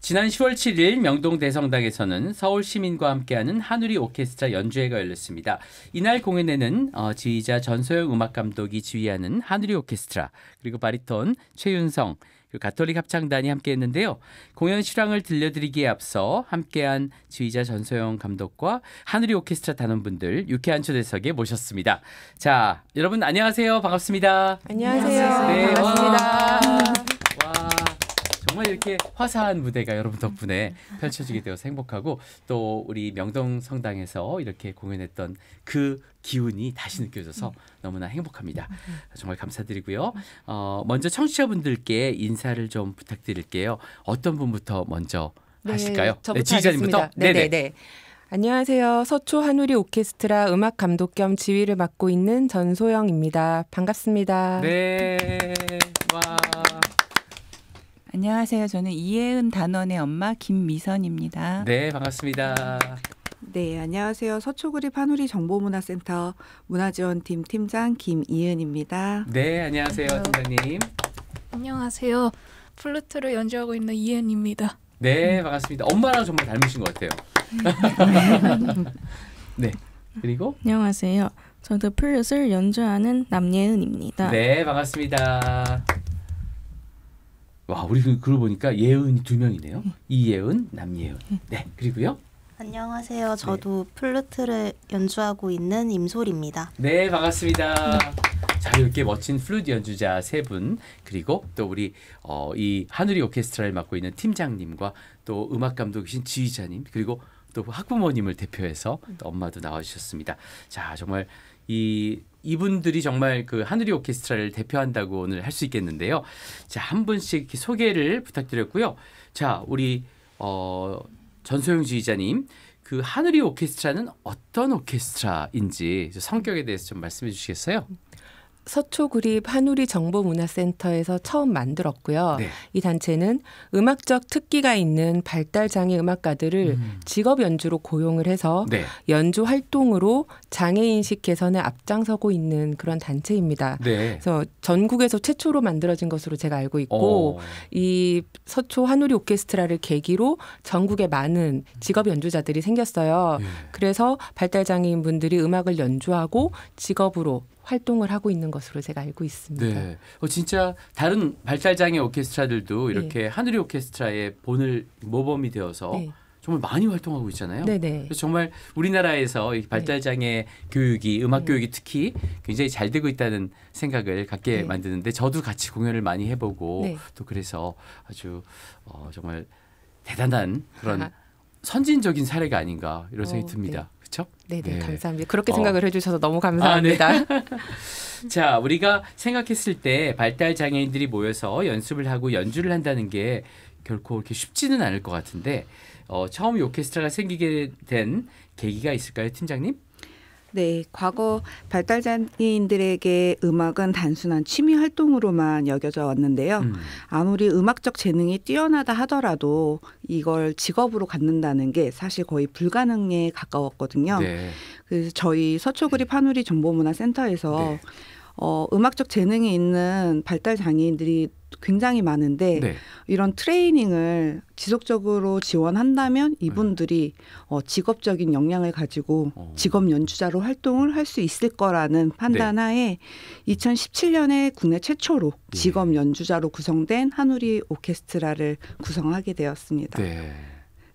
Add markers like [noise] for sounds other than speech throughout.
지난 10월 7일 명동 대성당에서는 서울 시민과 함께하는 한우리 오케스트라 연주회가 열렸습니다. 이날 공연에는 어, 지휘자 전소영 음악 감독이 지휘하는 한우리 오케스트라 그리고 바리톤 최윤성 그리고 가톨릭 합창단이 함께했는데요. 공연 실황을 들려드리기에 앞서 함께한 지휘자 전소영 감독과 한우리 오케스트라 단원분들 유쾌한 초대석에 모셨습니다. 자, 여러분 안녕하세요. 반갑습니다. 안녕하세요. 네, 반갑습니다. 와. 정말 이렇게 화사한 무대가 여러분 덕분에 펼쳐지게 되어서 행복하고 또 우리 명동 성당에서 이렇게 공연했던 그 기운이 다시 느껴져서 너무나 행복합니다. 정말 감사드리고요. 어, 먼저 청취자분들께 인사를 좀 부탁드릴게요. 어떤 분부터 먼저 네, 하실까요? 네, 지휘자님부터. 네네. 네. 네, 네 안녕하세요. 서초 한우리 오케스트라 음악 감독 겸 지휘를 맡고 있는 전소영입니다. 반갑습니다. 네. 와. 안녕하세요. 저는 이혜은 단원의 엄마 김미선입니다. 네, 반갑습니다. 네, 안녕하세요. 서초구리 파누리 정보문화센터 문화지원팀 팀장 김이은입니다. 네, 안녕하세요, 안녕하세요. 팀장님. 안녕하세요. 플루트를 연주하고 있는 이은입니다. 네, 반갑습니다. 엄마랑 정말 닮으신 것 같아요. [laughs] 네, 그리고 안녕하세요. 저도 플룻을 연주하는 남예은입니다. 네, 반갑습니다. 와, 우리 그걸 보니까 예은이 두 명이네요. 네. 이예은, 남예은. 네. 네, 그리고요. 안녕하세요. 저도 네. 플루트를 연주하고 있는 임솔입니다. 네, 반갑습니다. 자, 이렇게 멋진 플루트 연주자 세 분, 그리고 또 우리 어, 이 하늘이 오케스트라를 맡고 있는 팀장님과 또 음악 감독이신 지휘자님, 그리고 또 학부모님을 대표해서 또 엄마도 나와주셨습니다. 자, 정말 이 이분들이 정말 그 하늘이 오케스트라를 대표한다고 오늘 할 수 있겠는데요. 자, 한 분씩 소개를 부탁드렸고요. 자, 우리 어 전소영 지휘자님 그 하늘이 오케스트라는 어떤 오케스트라인지 성격에 대해서 좀 말씀해 주시겠어요? 서초구립 한우리 정보문화센터에서 처음 만들었고요. 네. 이 단체는 음악적 특기가 있는 발달장애 음악가들을 음. 직업 연주로 고용을 해서 네. 연주 활동으로 장애인식 개선에 앞장서고 있는 그런 단체입니다. 네. 그래서 전국에서 최초로 만들어진 것으로 제가 알고 있고 어. 이 서초 한우리 오케스트라를 계기로 전국에 많은 직업 연주자들이 생겼어요. 예. 그래서 발달장애인 분들이 음악을 연주하고 직업으로 활동을 하고 있는 것으로 제가 알고 있습니다. 네. 어, 진짜 다른 발달장애 오케스트라들도 예. 이렇게 네. 하늘의 오케스트라의 본을 모범이 되어서 네. 정말 많이 활동하고 있잖아요. 네네. 네. 그래서 정말 우리나라에서 발달장애 네. 교육이 음악 예. 교육이 특히 굉장히 잘 되고 있다는 생각을 갖게 만드는데 저도 같이 공연을 많이 해보고 네. 또 그래서 아주 어, 정말 대단한 그런 [laughs] 네. 선진적인 사례가 아닌가 이런 생각이 어, 듭니다. 그렇죠? 네네 예. 감사합니다. 그렇게 어. 생각을 어. 해주셔서 너무 감사합니다. 아, 네. [laughs] 자 우리가 생각했을 때 발달 장애인들이 모여서 연습을 하고 연주를 한다는 게 결코 이렇게 쉽지는 않을 것 같은데 어, 처음 오케스트라가 생기게 된 계기가 있을까요, 팀장님? 네, 과거 발달장애인들에게 음악은 단순한 취미 활동으로만 여겨져 왔는데요. 음. 아무리 음악적 재능이 뛰어나다 하더라도 이걸 직업으로 갖는다는 게 사실 거의 불가능에 가까웠거든요. 네. 그래서 저희 서초그립 네. 한우리 정보문화센터에서 네. 어, 음악적 재능이 있는 발달 장애인들이 굉장히 많은데 네. 이런 트레이닝을 지속적으로 지원한다면 네. 이분들이 네. 어, 직업적인 역량을 가지고 어. 직업 연주자로 활동을 할 수 있을 거라는 판단하에 네. 2017년에 국내 최초로 예. 직업 연주자로 구성된 한우리 오케스트라를 구성하게 되었습니다. 네.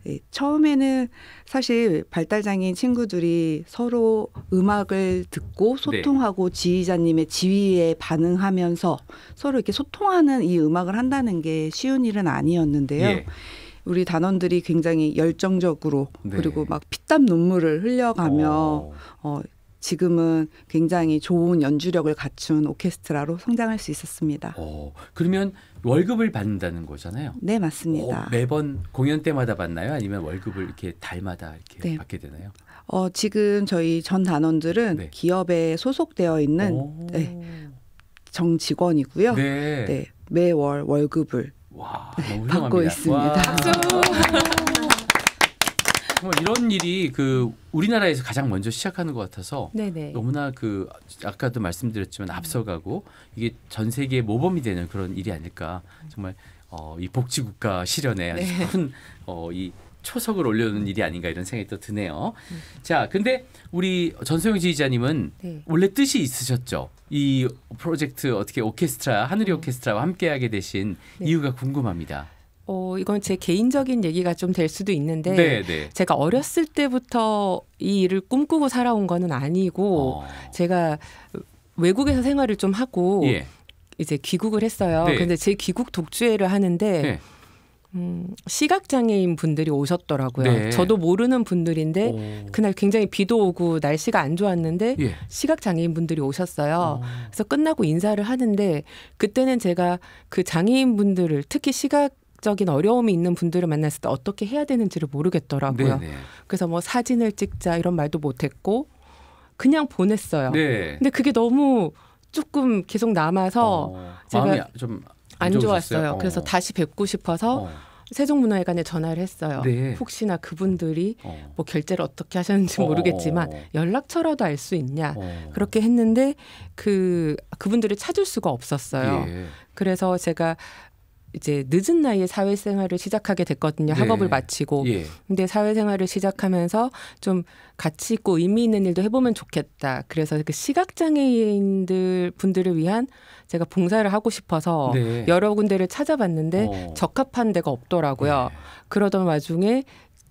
예, 처음에는 사실 발달장애인 친구들이 서로 음악을 듣고 네. 소통하고 네. 지휘자님의 지휘에 반응하면서 서로 이렇게 소통하는 이 음악을 한다는 게 쉬운 일은 아니었는데요. 예. 우리 단원들이 굉장히 열정적으로 네. 그리고 막 피땀 눈물을 흘려가며 어, 어 지금은 굉장히 좋은 연주력을 갖춘 오케스트라로 성장할 수 있었습니다. 어, 그러면 월급을 받는다는 거잖아요. 네, 맞습니다. 어, 매번 공연 때마다 받나요? 아니면 월급을 이렇게 달마다 이렇게 네. 받게 되나요? 어, 지금 저희 전 단원들은 네. 기업에 소속되어 있는 네, 정 직원이고요. 네. 네 매월 월급을 와, 네, 받고 있습니다. 정말 이런 일이 그 우리나라에서 가장 먼저 시작하는 것 같아서 네네. 너무나 그 아까도 말씀드렸지만 음. 앞서가고 이게 전 세계의 모범이 되는 그런 일이 아닐까 정말 어, 이 복지국가 실현에 네. 큰어이 초석을 올려놓는 일이 아닌가 이런 생각이 또 드네요. 음. 자, 근데 우리 전소영 지휘자님은 네. 원래 뜻이 있으셨죠. 이 프로젝트 어떻게 오케스트라 하늘이 음. 오케스트라와 함께하게 되신 네. 이유가 궁금합니다. 어, 이건 제 개인적인 얘기가 좀 될 수도 있는데 네네. 네. 제가 어렸을 때부터 이 일을 꿈꾸고 살아온 거는 아니고 어. 제가 외국에서 생활을 좀 하고 예. 이제 귀국을 했어요. 네. 근데 제 귀국 독주회를 하는데 네. 음, 시각장애인 분들이 오셨더라고요. 네. 저도 모르는 분들인데 오. 그날 굉장히 비도 오고 날씨가 안 좋았는데 예. 시각장애인 분들이 오셨어요. 오. 어. 그래서 끝나고 인사를 하는데 그때는 제가 그 장애인 분들을 특히 시각 정적인 어려움이 있는 분들을 만났을 때 어떻게 해야 되는지를 모르겠더라고요. 네네. 네. 그래서 뭐 사진을 찍자 이런 말도 못했고 그냥 보냈어요. 네. 근데 그게 너무 조금 계속 남아서 어, 제가 아, 좀안 좋았어요. 어. 그래서 다시 뵙고 싶어서 어. 세종문화회관에 전화를 했어요. 네. 혹시나 그분들이 어. 뭐 결제를 어떻게 하셨는지 어. 모르겠지만 연락처라도 알 수 있냐 어. 그렇게 했는데 그 그분들을 찾을 수가 없었어요. 예. 그래서 제가 이제 늦은 나이에 사회생활을 시작하게 됐거든요. 네. 학업을 네. 마치고. 예. 근데 사회생활을 시작하면서 좀 가치 있고 의미 있는 일도 해보면 좋겠다. 그래서 그 시각장애인들 분들을 위한 제가 봉사를 하고 싶어서 네. 여러 군데를 찾아봤는데 어. 적합한 데가 없더라고요. 네. 그러던 와중에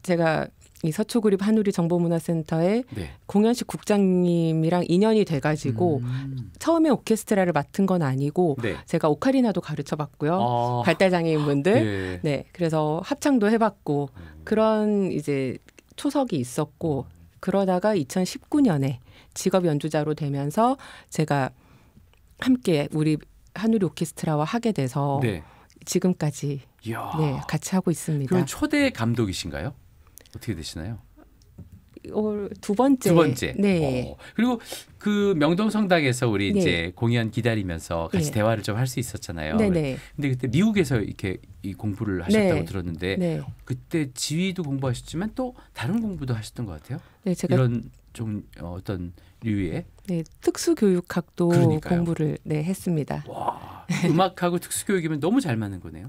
제가 이 서초구립 한우리 정보문화센터의 네. 공연식 국장님이랑 인연이 돼가지고 음. 처음에 오케스트라를 맡은 건 아니고 네. 제가 오카리나도 가르쳐봤고요 아. 발달장애인분들 네. 네 그래서 합창도 해봤고 음. 그런 이제 초석이 있었고 그러다가 2019년에 직업 연주자로 되면서 제가 함께 우리 한우리 오케스트라와 하게 돼서 네. 지금까지 네 같이 하고 있습니다. 그럼 초대 감독이신가요? 어떻게 되시나요? 두 번째. 두 번째. 네. 어. 그리고 그 명동성당에서 우리 네. 이제 공연 기다리면서 같이 네. 대화를 좀 할 수 있었잖아요. 네네. 네. 근데 그때 미국에서 이렇게 이 공부를 네. 하셨다고 네. 들었는데 그때 지휘도 공부하셨지만 또 다른 공부도 하셨던 것 같아요. 네, 제가 이런 좀 어, 어떤 류의 네, 특수교육학도 그러니까요. 공부를 네, 했습니다. 와, 음악하고 특수교육이면 너무 잘 맞는 거네요.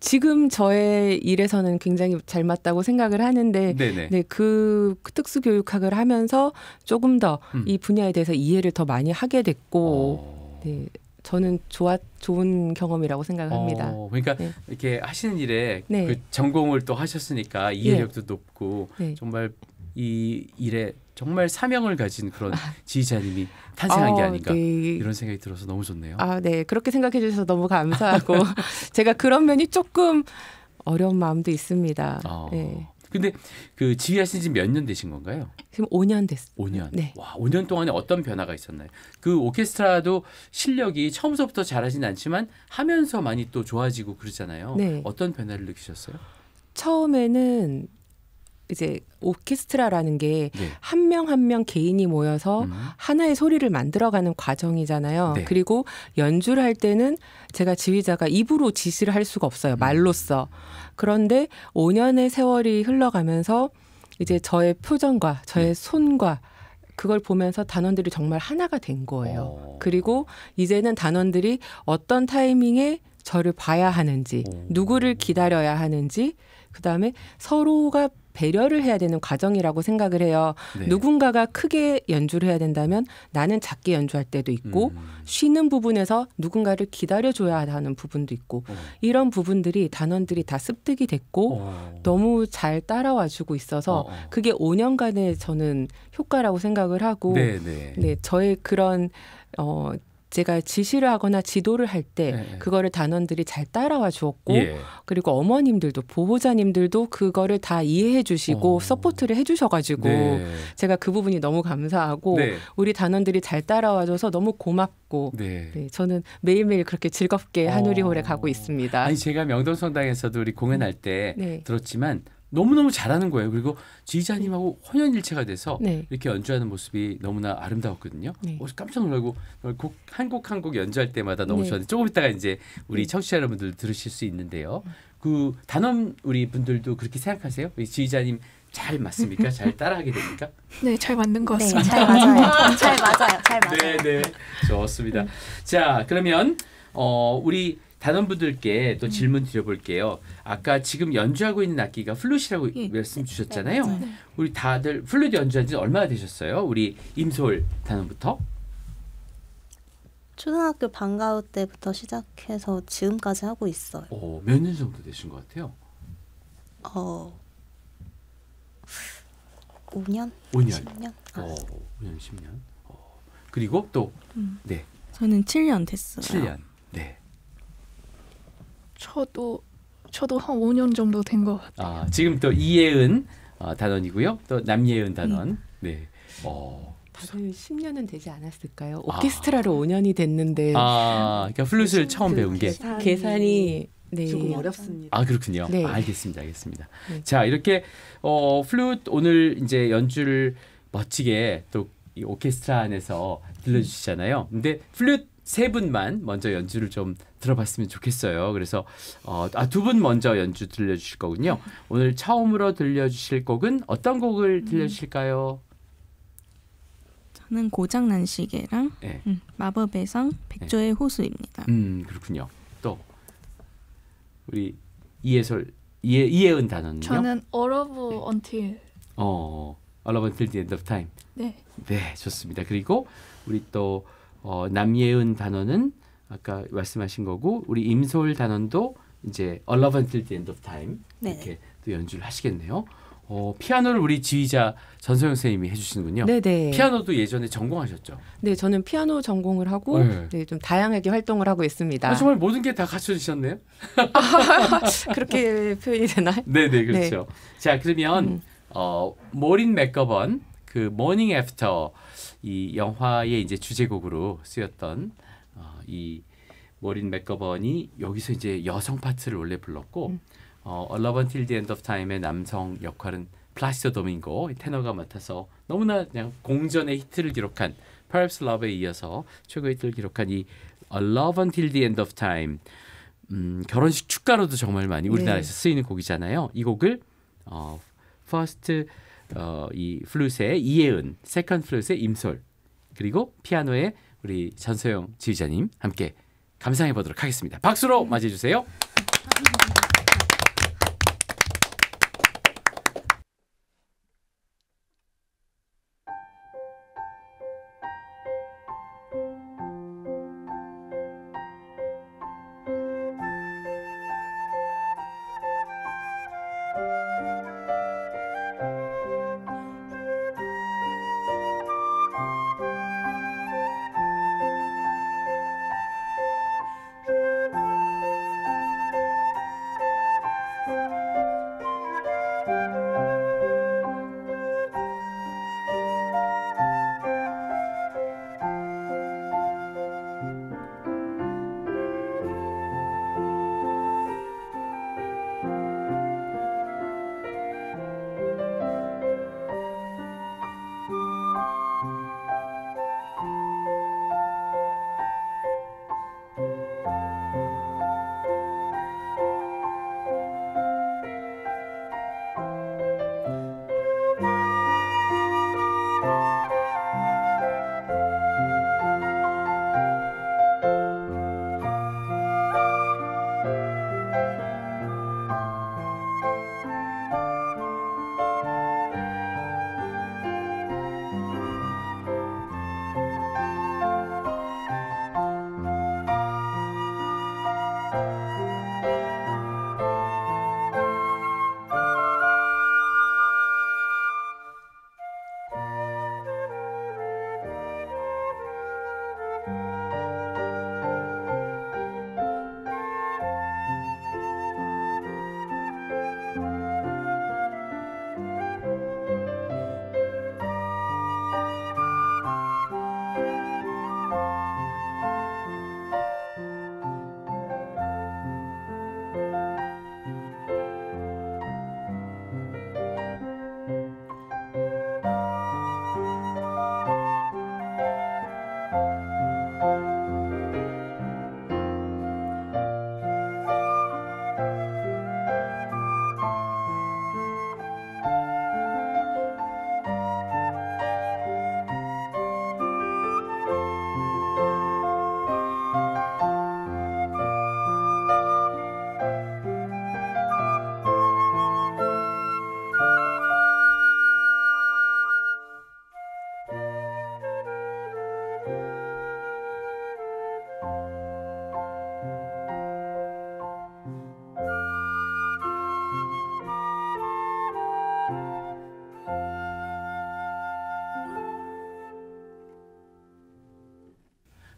지금 저의 일에서는 굉장히 잘 맞다고 생각을 하는데 네그 네, 특수교육학을 하면서 조금 더이 음. 분야에 대해서 이해를 더 많이 하게 됐고 어. 네, 저는 좋았 좋은 경험이라고 생각합니다. 어, 그러니까 네. 이렇게 하시는 일에 네. 그 전공을 또 하셨으니까 이해력도 네. 높고 네. 정말 이 일에 정말 사명을 가진 그런 아. 지휘자님이 탄생한 어, 게 아닌가 네. 이런 생각이 들어서 너무 좋네요. 아, 네. 그렇게 생각해 주셔서 너무 감사하고 [laughs] 제가 그런 면이 조금 어려운 마음도 있습니다. 어. 네. 근데 그 지휘하신 지 몇 년 되신 건가요? 지금 5년 됐어요. 5년. 네. 와, 5년 동안에 어떤 변화가 있었나요? 그 오케스트라도 실력이 처음서부터 잘하진 않지만 하면서 많이 또 좋아지고 그러잖아요. 네. 어떤 변화를 느끼셨어요? 처음에는 이제 오케스트라라는 게 한 명 한명 네. 명 개인이 모여서 음. 하나의 소리를 만들어가는 과정이잖아요. 네. 그리고 연주를 할 때는 제가 지휘자가 입으로 지시를 할 수가 없어요. 음. 말로써. 그런데 5년의 세월이 흘러가면서 이제 저의 표정과 저의 네. 손과 그걸 보면서 단원들이 정말 하나가 된 거예요. 오. 어. 그리고 이제는 단원들이 어떤 타이밍에 저를 봐야 하는지, 오. 누구를 기다려야 하는지, 그 다음에 서로가 배려를 해야 되는 과정이라고 생각을 해요. 네. 누군가가 크게 연주를 해야 된다면 나는 작게 연주할 때도 있고 음. 쉬는 부분에서 누군가를 기다려줘야 하는 부분도 있고 어. 이런 부분들이 단원들이 다 습득이 됐고 어. 너무 잘 따라와주고 있어서 어. 어. 그게 5년간의 저는 효과라고 생각을 하고 네, 네. 네 저의 그런 어 제가 지시를 하거나 지도를 할때 예, 예. 그거를 단원들이 잘 따라와 주었고 예. 그리고 어머님들도 보호자님들도 그거를 다 이해해 주시고 어. 서포트를 해 주셔 가지고 네. 제가 그 부분이 너무 감사하고 네. 우리 단원들이 잘 따라와 줘서 너무 고맙고 네. 네 저는 매일매일 그렇게 즐겁게 한우리홀에 어. 가고 있습니다. 아니 제가 명동성당에서도 우리 공연할 때 네. 들었지만 너무너무 잘하는 거예요. 그리고 지휘자님하고 네. 혼연일체가 돼서 네. 이렇게 연주하는 모습이 너무나 아름다웠거든요. 네. 어, 깜짝 놀라고 곡한곡 한 곡 연주할 때마다 너무 네. 좋았는데 조금 있다가 이제 우리 네. 청취자 여러분들 들으실 수 있는데요. 네. 그 단원 우리 분들도 그렇게 생각하세요? 지휘자님 잘 맞습니까? 잘 따라하게 됩니까? [laughs] 네, 잘 맞는 것 같습니다. 잘 맞아요. [laughs] 잘 맞아요. 잘 맞아요. 네, 네. 좋습니다. 자, 그러면 어, 우리 단원분들께 또 음. 질문 드려볼게요. 아까 지금 연주하고 있는 악기가 플룻이라고 예. 말씀 주셨잖아요. 네, 우리 다들 플룻 연주한 지 얼마나 되셨어요? 우리 임솔 단원부터. 초등학교 방과후 때부터 시작해서 지금까지 하고 있어요. 어, 몇년 정도 되신 것 같아요? 어, 5년? 5년. 10년? 어, 5년, 아. 10년. 어. 그리고 또, 음. 네. 저는 7년 됐어요. 7년, 네. 저도 저도 한 5년 정도 된 것 같아요. 아, 지금 또 이예은 어, 단원이고요. 또 남예은 단원. 네. 네. 어. 다들 10년은 되지 않았을까요? 아. 오케스트라로 아. 5년이 됐는데. 아, 그러니까 플룻을 처음 그 배운 게 계산이, 계산이 네. 조금 어렵습니다. 아 그렇군요. 네. 알겠습니다, 알겠습니다. 네. 자 이렇게 어, 플룻 오늘 이제 연주를 멋지게 또이 오케스트라 안에서 들려주시잖아요. 근데 플룻 세 분만 먼저 연주를 좀 들어봤으면 좋겠어요. 그래서 어, 아, 두 분 먼저 연주 들려주실 거군요. 오늘 처음으로 들려주실 곡은 어떤 곡을 음. 들려주실까요? 저는 고장난 시계랑 네. 예. 음, 마법의 성 예. 백조의 네. 호수입니다. 음 그렇군요. 또 우리 이해설 이해 이해은 단원요 저는 All of 네. Until. 어 All of Until the End of Time. 네. 네 좋습니다. 그리고 우리 또 어, 남예은 단원은 아까 말씀하신 거고 우리 임솔 소 단원도 이제 All o f e Until the End of Time 네네. 이렇게 또 연주를 하시겠네요. 어, 피아노를 우리 지휘자 전소영 선생님이 해주시는군요. 네네. 네. 피아노도 예전에 전공하셨죠? 네, 저는 피아노 전공을 하고 네. 네, 좀 다양하게 활동을 하고 있습니다. 아, 정말 모든 게 다 갖춰주셨네요. [laughs] 그렇게 표현이 되나요? 네네, 네, 그렇죠. 네. 자, 그러면 음. 어, 모린 맥거번 그 모닝 애프터 이 영화의 이제 주제곡으로 쓰였던 어, 이 머린 맥거번이 여기서 이제 여성 파트를 원래 불렀고 음. 어, A Love l Until the End of Time의 남성 역할은 플라시도 도밍고 테너가 맡아서 너무나 그냥 공전의 히트를 기록한 Perhaps Love에 이어서 최고의 히트를 기록한 이 A Love Until the End of Time 음, 결혼식 축가로도 정말 많이 네. 우리나라에서 네. 쓰이는 곡이잖아요. 이 곡을 어, First 어, 이 플루트의 이예은, 세컨 플루트의 임솔, 그리고 피아노의 우리 전소영 지휘자님 함께 감상해 보도록 하겠습니다. 박수로 맞이해 주세요.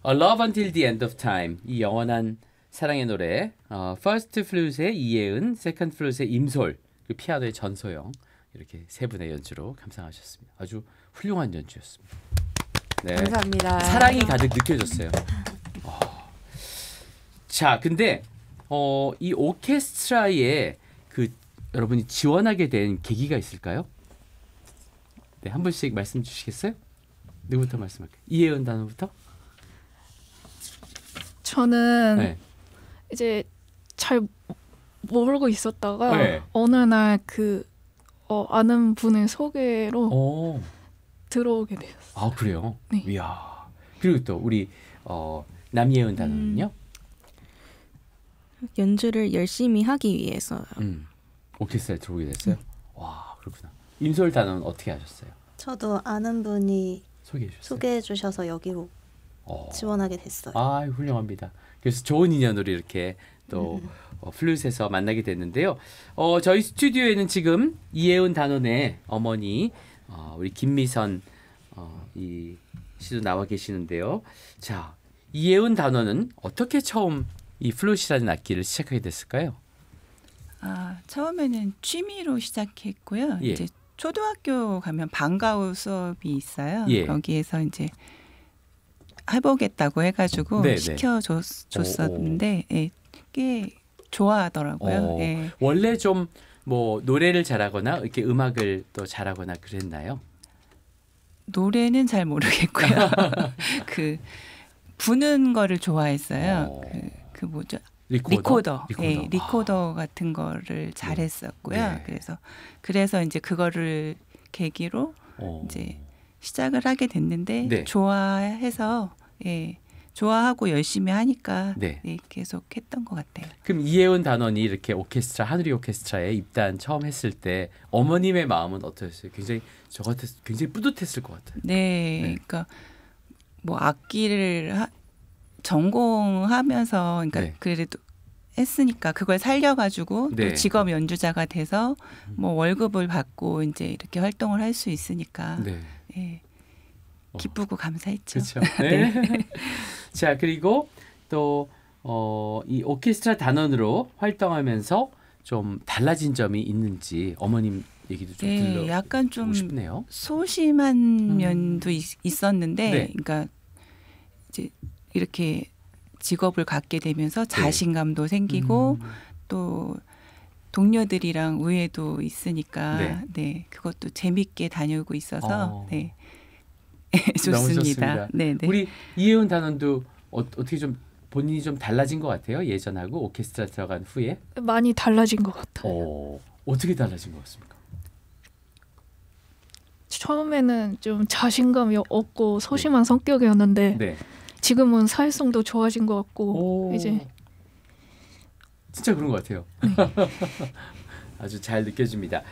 A Love Until the End of Time 이 영원한 사랑의 노래 어, First Flute의 이예은, Second Flute의 임솔, 그리고 피아노의 전소영 이렇게 세 분의 연주로 감상하셨습니다. 아주 훌륭한 연주였습니다. 네. 감사합니다. 사랑이 가득 느껴졌어요. 어. 자, 근데 어, 이 오케스트라에 그 여러분이 지원하게 된 계기가 있을까요? 네, 한 분씩 말씀 주시겠어요? 누구부터 말씀할까요? 이혜은 단원부터? 저는 네. 이제 잘 모르고 있었다가 네. 어느 날그 어, 아는 분의 소개로 오. 어. 들어오게 되었어요. 아 그래요? 네. 이야. 그리고 또 우리 어, 남예은 단원은요? 음, 연주를 열심히 하기 위해서요. 음, 오케스트라에 들어오게 됐어요? 음. 와 그렇구나. 임솔 단원 어떻게 하셨어요? 저도 아는 분이 소개해 주셔서 여기로 어. 지원하게 됐어요. 아 훌륭합니다. 그래서 좋은 인연으로 이렇게 또 음. [laughs] 어, 플루스에서 만나게 됐는데요. 어, 저희 스튜디오에는 지금 이혜은 단원의 어머니 어, 우리 김미선 어, 이 씨도 나와 계시는데요. 자 이혜은 단원은 어떻게 처음 이 플루시라는 악기를 시작하게 됐을까요? 아 처음에는 취미로 시작했고요. 예. 이제 초등학교 가면 방과후 수업이 있어요. 예. 거기에서 이제 해보겠다고 해가지고 네네. 시켜줬었는데 예, 꽤 좋아하더라고요. 예. 원래 좀 뭐 노래를 잘하거나 이렇게 음악을 또 잘하거나 그랬나요? 노래는 잘 모르겠고요. [laughs] 그 부는 거를 좋아했어요. 어. 그, 그 뭐죠? 리코더, 리코더, 리코더. 예, 리코더 아. 같은 거를 네. 잘했었고요. 네. 그래서 그래서 이제 그거를 계기로 어. 이제 시작을 하게 됐는데 네. 좋아해서 예. 좋아하고 열심히 하니까 네. 예, 계속 했던 것 같아요. 그럼 이혜원 단원이 이렇게 오케스트라 하늘이 오케스트라에 입단 처음 했을 때 어머님의 마음은 어떠셨어요? 굉장히 저 같았 굉장히 뿌듯했을 것 같아요. 네, 네. 그러니까 뭐 악기를 하, 전공하면서 그러니까 네. 그래도 했으니까 그걸 살려가지고 네. 또 직업 연주자가 돼서 뭐 월급을 받고 이제 이렇게 활동을 할 수 있으니까 네. 예. 어. 기쁘고 감사했죠. 그렇죠. 네. [laughs] 네. [laughs] 자 그리고 또 어, 이 오케스트라 단원으로 활동하면서 좀 달라진 점이 있는지 어머님 얘기도 좀 네, 예, 들려 약간 좀 싶네요. 소심한 음. 면도 있, 었는데 네. 그러니까 이제 이렇게 직업을 갖게 되면서 네. 자신감도 네. 생기고 음. 또 동료들이랑 우애도 있으니까 네, 네 그것도 재밌게 다녀오고 있어서 어. 네. [laughs] 좋습니다. 네, 네. 우리 이혜은 단원도 어, 어떻게 좀 본인이 좀 달라진 것 같아요 예전하고 오케스트라 들어간 후에 많이 달라진 것 같아요. 어, 어떻게 달라진 것 같습니까? 처음에는 좀 자신감이 없고 소심한 네. 성격이었는데 네. 지금은 사회성도 좋아진 것 같고 오. 이제 진짜 그런 것 같아요. 네. [laughs] 아주 잘 느껴집니다.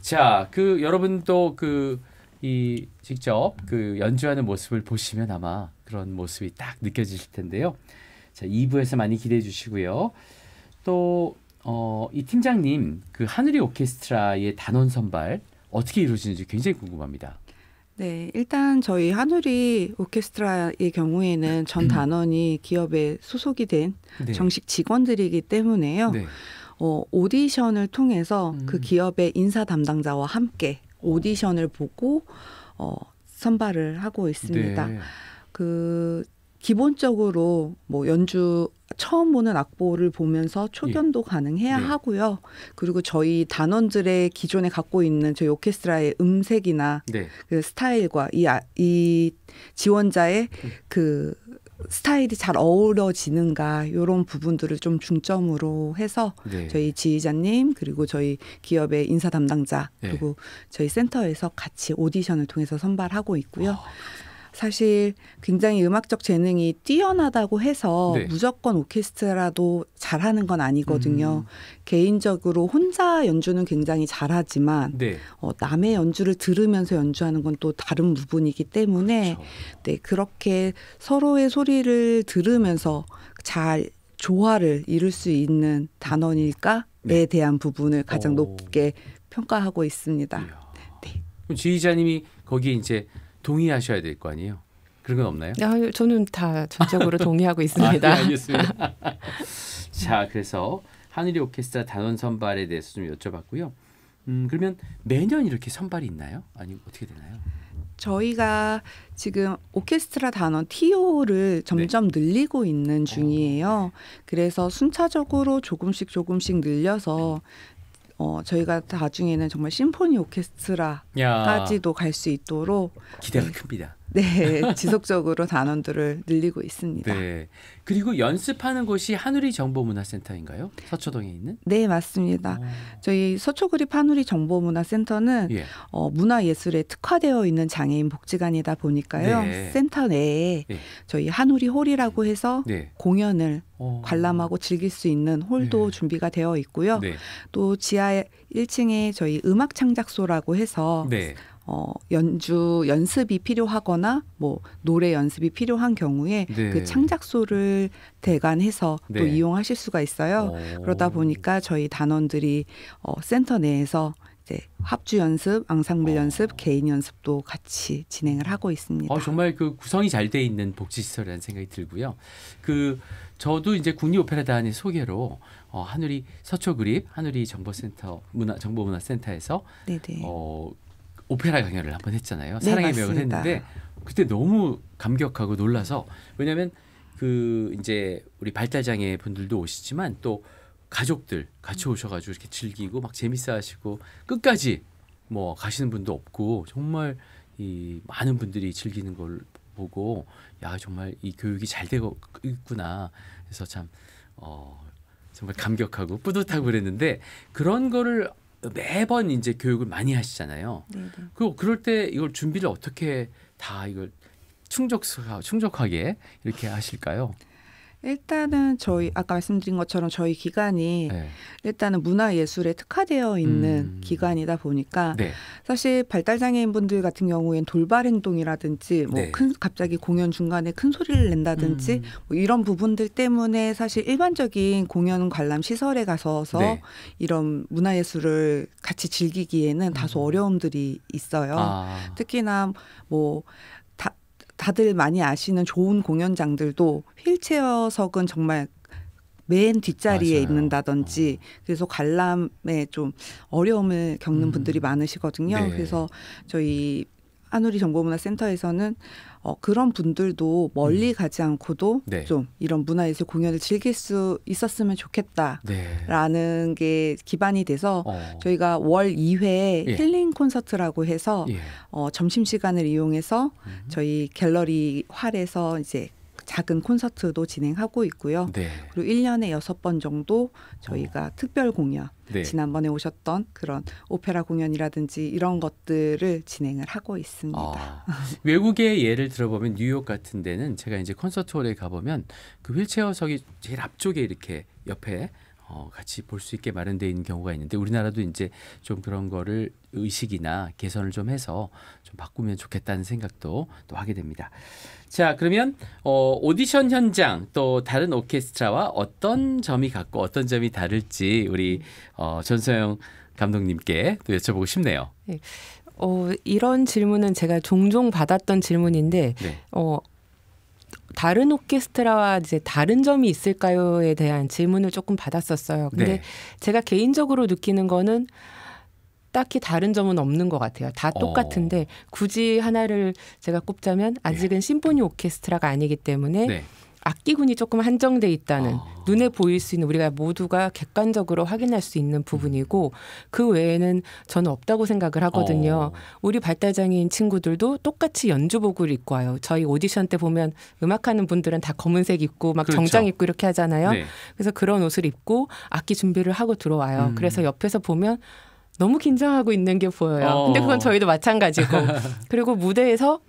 자, 그 여러분 또그 이 직접 그 연주하는 모습을 보시면 아마 그런 모습이 딱 느껴지실 텐데요. 자, 2부에서 많이 기대해 주시고요. 또, 어, 이 팀장님, 그 하늘이 오케스트라의 단원 선발 어떻게 이루어지는지 굉장히 궁금합니다. 네, 일단 저희 한우리 오케스트라의 경우에는 네. 전 단원이 기업에 소속이 된 네. 정식 직원들이기 때문에요. 네. 어, 오디션을 통해서 그 음. 그 기업의 인사 담당자와 함께 오디션을 보고 어, 선발을 하고 있습니다. 네. 그 기본적으로 뭐 연주 처음 보는 악보를 보면서 초견도 예. 가능해야 네. 하고요. 그리고 저희 단원들의 기존에 갖고 있는 저희 오케스트라의 음색이나 네. 그 스타일과 이, 아, 이 지원자의 음. 그 스타일이 잘 어우러지는가 이런 부분들을 좀 중점으로 해서 네. 저희 지휘자님 그리고 저희 기업의 인사 담당자 네. 그리고 저희 센터에서 같이 오디션을 통해서 선발하고 있고요. 아. 사실 굉장히 음악적 재능이 뛰어나다고 해서 네. 무조건 오케스트라도 잘하는 건 아니거든요. 음. 개인적으로 혼자 연주는 굉장히 잘하지만 네. 어, 남의 연주를 들으면서 연주하는 건 또 다른 부분이기 때문에 그렇죠. 네 그렇게 서로의 소리를 들으면서 잘 조화를 이룰 수 있는 단원일까에 네. 대한 부분을 가장 오. 어. 높게 평가하고 있습니다. 네. 지휘자님이 거기에 이제 동의하셔야 될 거 아니에요. 그런 건 없나요? 아, 저는 다 전적으로 [laughs] 동의하고 아, 있습니다. 아, 네, 알겠습니다. [laughs] 자, 그래서 하늘의 오케스트라 단원 선발에 대해서 좀 여쭤봤고요. 음, 그러면 매년 이렇게 선발이 있나요? 아니 어떻게 되나요? 저희가 지금 오케스트라 단원 TO를 네. 점점 네. 늘리고 있는 어, 중이에요. 네. 그래서 순차적으로 조금씩 조금씩 늘려서 네. 어, 저희가 나중에는 정말 심포니 오케스트라까지도 갈 수 있도록 기대가 네. 큽니다. 네, [laughs] 지속적으로 단원들을 늘리고 있습니다. 네. 그리고 연습하는 곳이 한우리 정보문화센터인가요? 서초동에 있는? 네, 맞습니다. 오. 어. 저희 서초그립 한우리 정보문화센터는 예. 어, 문화예술에 특화되어 있는 장애인 복지관이다 보니까요. 네. 센터 내에 네. 저희 한우리 홀이라고 해서 네. 공연을 오. 어. 관람하고 즐길 수 있는 홀도 네. 준비가 되어 있고요. 네. 또 지하 1층에 저희 음악 창작소라고 해서 네. 어, 연주 연습이 필요하거나 뭐 노래 연습이 필요한 경우에 네. 그 창작소를 대관해서 네. 또 이용하실 수가 있어요. 오. 어. 그러다 보니까 저희 단원들이 어, 센터 내에서 이제 합주 연습, 앙상블 어. 연습, 개인 연습도 같이 진행을 하고 있습니다. 어, 정말 그 구성이 잘 돼 있는 복지시설이라는 생각이 들고요. 그 저도 이제 국립오페라단의 소개로 어, 하늘이 서초 그립 하늘이 정보센터 문화 정보문화센터에서 네네. 어 오페라 강연을 한 번 했잖아요. 네, 사랑의 네, 명을 했는데 그때 너무 감격하고 놀라서 왜냐하면 그 이제 우리 발달장애 분들도 오시지만 또 가족들 같이 음. 오셔가지고 이렇게 즐기고 막 재밌어하시고 끝까지 뭐 가시는 분도 없고 정말 이 많은 분들이 즐기는 걸 보고 야 정말 이 교육이 잘 되고 있구나 그서참 어 정말 감격하고 뿌듯하고 그랬는데 그런 거를 매번 이제 교육을 많이 하시잖아요. 네, 네. 그리고 그럴 때 이걸 준비를 어떻게 다 이걸 충족하, 충족하게 이렇게 하실까요? 일단은 저희 아까 말씀드린 것처럼 저희 기관이 네. 일단은 문화예술에 특화되어 있는 음. 기관이다 보니까 네. 사실 발달장애인분들 같은 경우엔 돌발 행동이라든지 뭐큰 네. 갑자기 공연 중간에 큰 소리를 낸다든지 음. 뭐 이런 부분들 때문에 사실 일반적인 공연 관람 시설에 가서서 네. 이런 문화예술을 같이 즐기기에는 다소 음. 어려움들이 있어요. 아. 특히나 뭐 다들 많이 아시는 좋은 공연장들도 휠체어석은 정말 맨 뒷자리에 맞아요. 있는다든지 어. 그래서 관람에 좀 어려움을 겪는 음. 분들이 많으시거든요. 네. 그래서 저희 한우리 정보문화센터에서는 어, 그런 분들도 멀리 음. 가지 않고도 네. 좀 이런 문화예술 공연을 즐길 수 있었으면 좋겠다라는 네. 게 기반이 돼서 어. 저희가 월 2회 예. 힐링 콘서트라고 해서 예. 어, 점심 시간을 이용해서 음. 저희 갤러리 활에서 이제 작은 콘서트도 진행하고 있고요. 네. 그리고 1년에 6번 정도 저희가 오. 어. 특별 공연, 네. 지난번에 오셨던 그런 오페라 공연이라든지 이런 것들을 진행을 하고 있습니다. 아, 외국의 예를 들어보면 뉴욕 같은 데는 제가 이제 콘서트홀에 가보면 그 휠체어석이 제일 앞쪽에 이렇게 옆에 어, 같이 볼 수 있게 마련되어 있는 경우가 있는데 우리나라도 이제 좀 그런 거를 의식이나 개선을 좀 해서 좀 바꾸면 좋겠다는 생각도 또 하게 됩니다. 자, 그러면 어, 오디션 현장 또 다른 오케스트라와 어떤 점이 같고 어떤 점이 다를지 우리 어, 전서영 감독님께 또 여쭤보고 싶네요. 네. 어, 이런 질문은 제가 종종 받았던 질문인데 네. 어, 다른 오케스트라와 이제 다른 점이 있을까요에 대한 질문을 조금 받았었어요. 근데 네. 제가 개인적으로 느끼는 거는 딱히 다른 점은 없는 것 같아요. 다 똑같은데 어. 굳이 하나를 제가 꼽자면 아직은 네. 심포니 오케스트라가 아니기 때문에 네. 악기군이 조금 한정돼 있다는 아. 눈에 보일 수 있는 우리가 모두가 객관적으로 확인할 수 있는 부분이고 그 외에는 저는 없다고 생각을 하거든요. 어. 우리 발달장애인 친구들도 똑같이 연주복을 입고 와요. 저희 오디션 때 보면 음악하는 분들은 다 검은색 입고 막 그렇죠. 정장 입고 이렇게 하잖아요. 네. 그래서 그런 옷을 입고 악기 준비를 하고 들어와요. 음. 그래서 옆에서 보면 너무 긴장하고 있는 게 보여요. 어. 근데 그건 저희도 마찬가지고. [laughs] 그리고 무대에서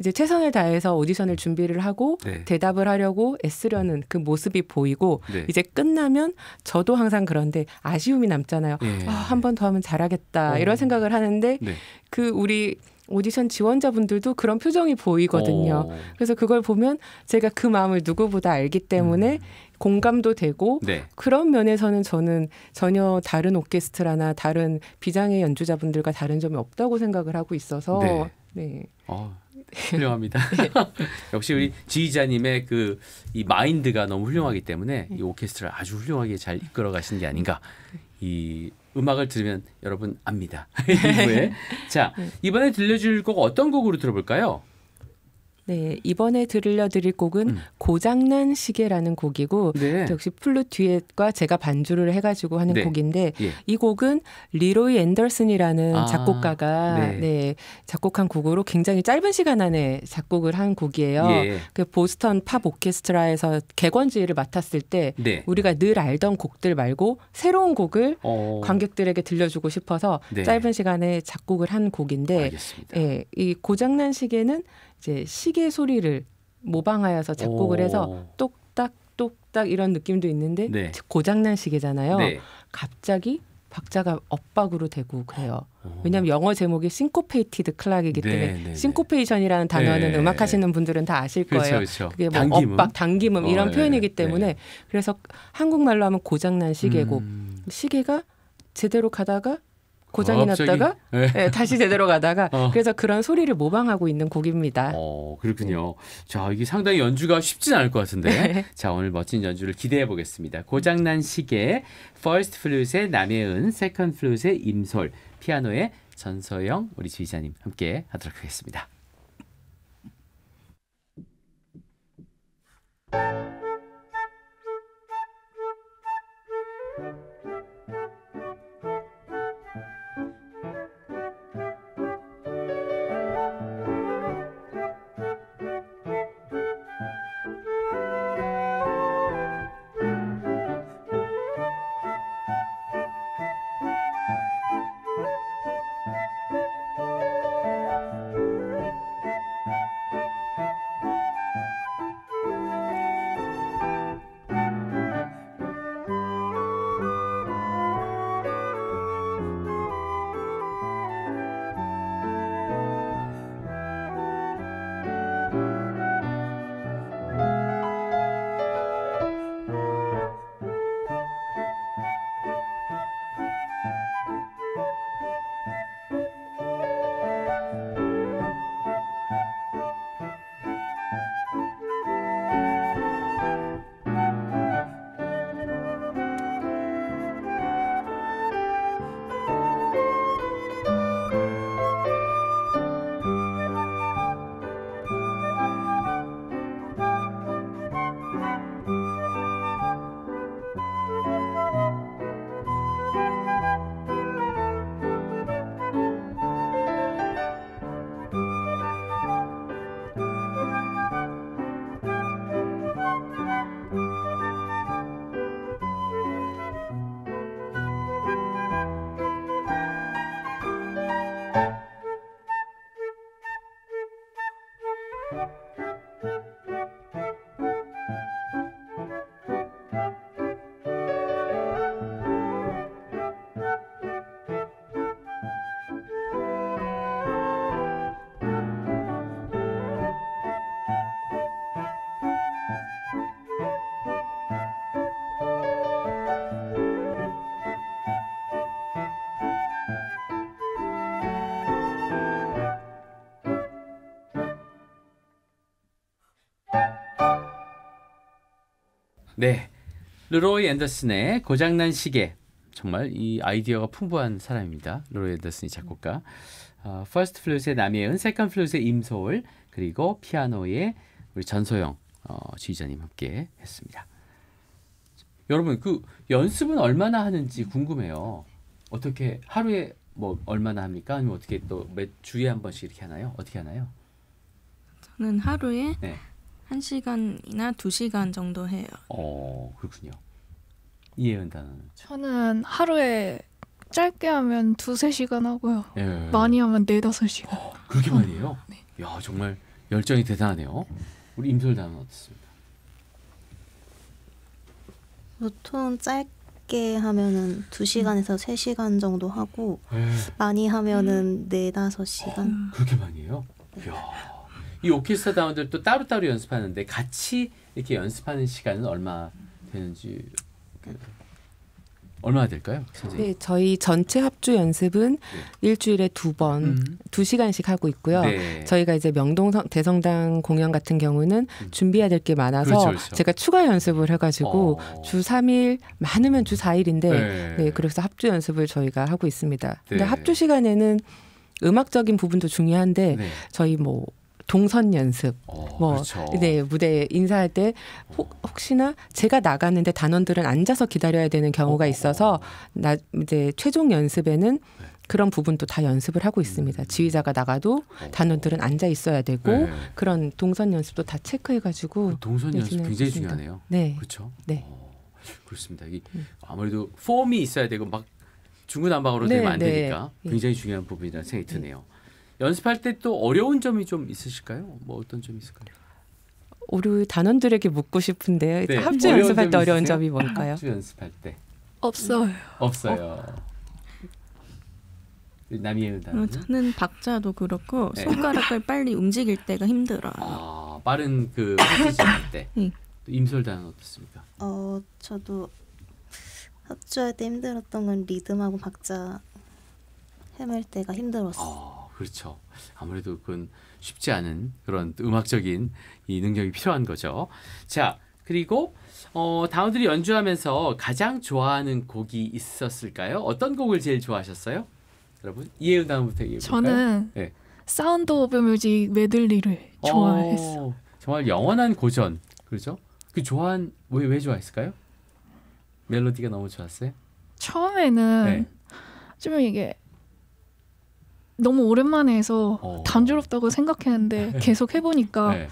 이제 최선을 다해서 오디션을 준비를 하고 네. 대답을 하려고 애쓰려는 그 모습이 보이고 네. 이제 끝나면 저도 항상 그런데 아쉬움이 남잖아요. 예. 아, 한 번 더 하면 잘하겠다 어. 이런 생각을 하는데 네. 그 우리 오디션 지원자분들도 그런 표정이 보이거든요. 오. 어. 그래서 그걸 보면 제가 그 마음을 누구보다 알기 때문에 음. 공감도 되고 네. 그런 면에서는 저는 전혀 다른 오케스트라나 다른 비장의 연주자분들과 다른 점이 없다고 생각을 하고 있어서 네. 네. 아, 훌륭합니다. 네. [laughs] 역시 우리 지휘자님의 그 이 마인드가 너무 훌륭하기 때문에 네. 이오케스트라 아주 훌륭하게 잘 이끌어 가신 게 아닌가. 네. 이 음악을 들으면 여러분 압니다. [laughs] 자, 이번에 들려줄 곡 어떤 곡으로 들어볼까요? 네, 이번에 들려드릴 곡은 음. 고장난 시계라는 곡이고 네. 역시 플루트 듀엣과 제가 반주를 해가지고 하는 네. 곡인데 예. 이 곡은 리로이 앤더슨이라는 아, 작곡가가 네. 네. 작곡한 곡으로 굉장히 짧은 시간 안에 작곡을 한 곡이에요. 예. 그 보스턴 팝 오케스트라에서 개건지를 맡았을 때 네. 우리가 늘 알던 곡들 말고 새로운 곡을 어. 관객들에게 들려주고 싶어서 네. 짧은 시간에 작곡을 한 곡인데 예, 이 고장난 시계는 이제 시계 소리를 모방하여서 작곡을 오. 해서 똑딱 똑딱 이런 느낌도 있는데 네. 고장난 시계잖아요. 네. 갑자기 박자가 엇박으로 되고 그래요. 왜냐하면 영어 제목이 싱코페이티드 클락이기 네, 때문에 네네네. 싱코페이션이라는 네. 단어는 네 음악 하시는 분들은 다 아실 그렇죠, 거예요. 그쵸, 그렇죠. 그쵸. 그게 뭐 당김음. 엇박, 당김음 어, 이런 네, 표현이기 네. 때문에 네. 그래서 한국말로 하면 고장난 시계고 음. 시계가 제대로 가다가 고장이 아, 갑자기? 났다가 네. 네, 다시 제대로 가다가 [laughs] 어. 그래서 그런 소리를 모방하고 있는 곡입니다. 어, 그렇군요. 자, 이게 상당히 연주가 쉽진 않을 것 같은데. 네. 자, 오늘 멋진 연주를 기대해 보겠습니다. 고장난 시계, 퍼스트 플루트의 남예은, 세컨드 플루트의 임솔, 피아노의 전서영 우리 지휘자님 함께 하도록 하겠습니다. 네. 르로이 앤더슨의 고장난 시계. 정말 이 아이디어가 풍부한 사람입니다. 르로이 앤더슨이 작곡가. 어, 퍼스트 플루스의 남예은, 세컨 플루스의 임소울, 그리고 피아노의 우리 전소영 어, 지휘자님 함께 했습니다. 여러분 그 연습은 얼마나 하는지 궁금해요. 어떻게 하루에 뭐 얼마나 합니까? 아니면 어떻게 또몇 주에 한 번씩 이렇게 하나요? 어떻게 하나요? 저는 하루에 네. 한시간이나 2시간 정도 해요. 어, 그렇군요. 이혜은 단어는? 저는 하루에 짧게 하면 두세 시간 하고요. 예, 예, 예. 많이 하면 네다섯 시간. 어, 그렇게 많이 해요? 어, 네. 야 정말 열정이 대단하네요. 우리 임솔단은 어떻습니까? 보통 짧게 하면은 두 시간에서 세 시간 정도 하고 예. 많이 하면은 네 다섯 시간. 그렇게 많이 해요? 네. 야이 오케스트라 단원들 또 따로따로 연습하는데 같이 이렇게 연습하는 시간은 얼마 되는지 그 얼마나 될까요? 선생님? 네, 저희 전체 합주 연습은 네. 일주일에 두 번, 음. 두 시간씩 하고 있고요. 네. 저희가 이제 명동 대성당 공연 같은 경우는 음. 준비해야 될 게 많아서 그렇죠, 그렇죠. 제가 추가 연습을 해가지고 어. 주삼일 많으면 주사일인데 네. 네. 그래서 합주 연습을 저희가 하고 있습니다. 근데 네. 합주 시간에는 음악적인 부분도 중요한데 네. 저희 뭐 동선 연습, 어, 뭐 그렇죠. 네, 무대 에 인사할 때 혹, 혹시나 제가 나갔는데 단원들은 앉아서 기다려야 되는 경우가 있어서 나 이제 최종 연습에는 네. 그런 부분도 다 연습을 하고 있습니다. 음. 지휘자가 나가도 단원들은 앉아 있어야 되고 네. 그런 동선 연습도 다 체크해가지고 그 동선 연습 굉장히 있습니다. 중요하네요. 네, 그렇죠. 네, 오, 어, 그렇습니다. 이 음. 아무래도 폼이 있어야 되고 막 중구난방으로 네, 되면 안 네. 되니까 예. 굉장히 중요한 부분이라는 생각이 예. 드네요. 연습할 때 또 어려운 점이 좀 있으실까요? 뭐 어떤 점이 있을까요? 우리 단원들에게 묻고 싶은데요. 네. 합주 연습할 때 어려운 있으세요? 점이 뭘까요? 합주 연습할 때 없어요. 없어요. 어? 남이에요, 어, 저는 박자도 그렇고 네. 손가락을 빨리 움직일 때가 힘들어요. 아, 빠른 그 움직일 때. 응. 네. 임솔단은 어떻습니까? 어, 저도 합주할 때 힘들었던 건 리듬하고 박자 헤맬 때가 힘들었어. 어. 아, 그렇죠. 아무래도 그건 쉽지 않은 그런 음악적인 이 능력이 필요한 거죠. 자, 그리고 어, 다운들이 연주하면서 가장 좋아하는 곡이 있었을까요? 어떤 곡을 제일 좋아하셨어요? 여러분 이해은 다음부터 얘기해 볼까요? 저는 네. 사운드 오브 뮤직 메들리를 어, 좋아했어요. 정말 영원한 고전. 그렇죠? 그 좋아한 왜왜 좋아했을까요? 멜로디가 너무 좋았어요? 처음에는 네. 좀 이게 너무 오랜만에 해서 어. 단조롭다고 생각했는데 네. 계속 해보니까 네.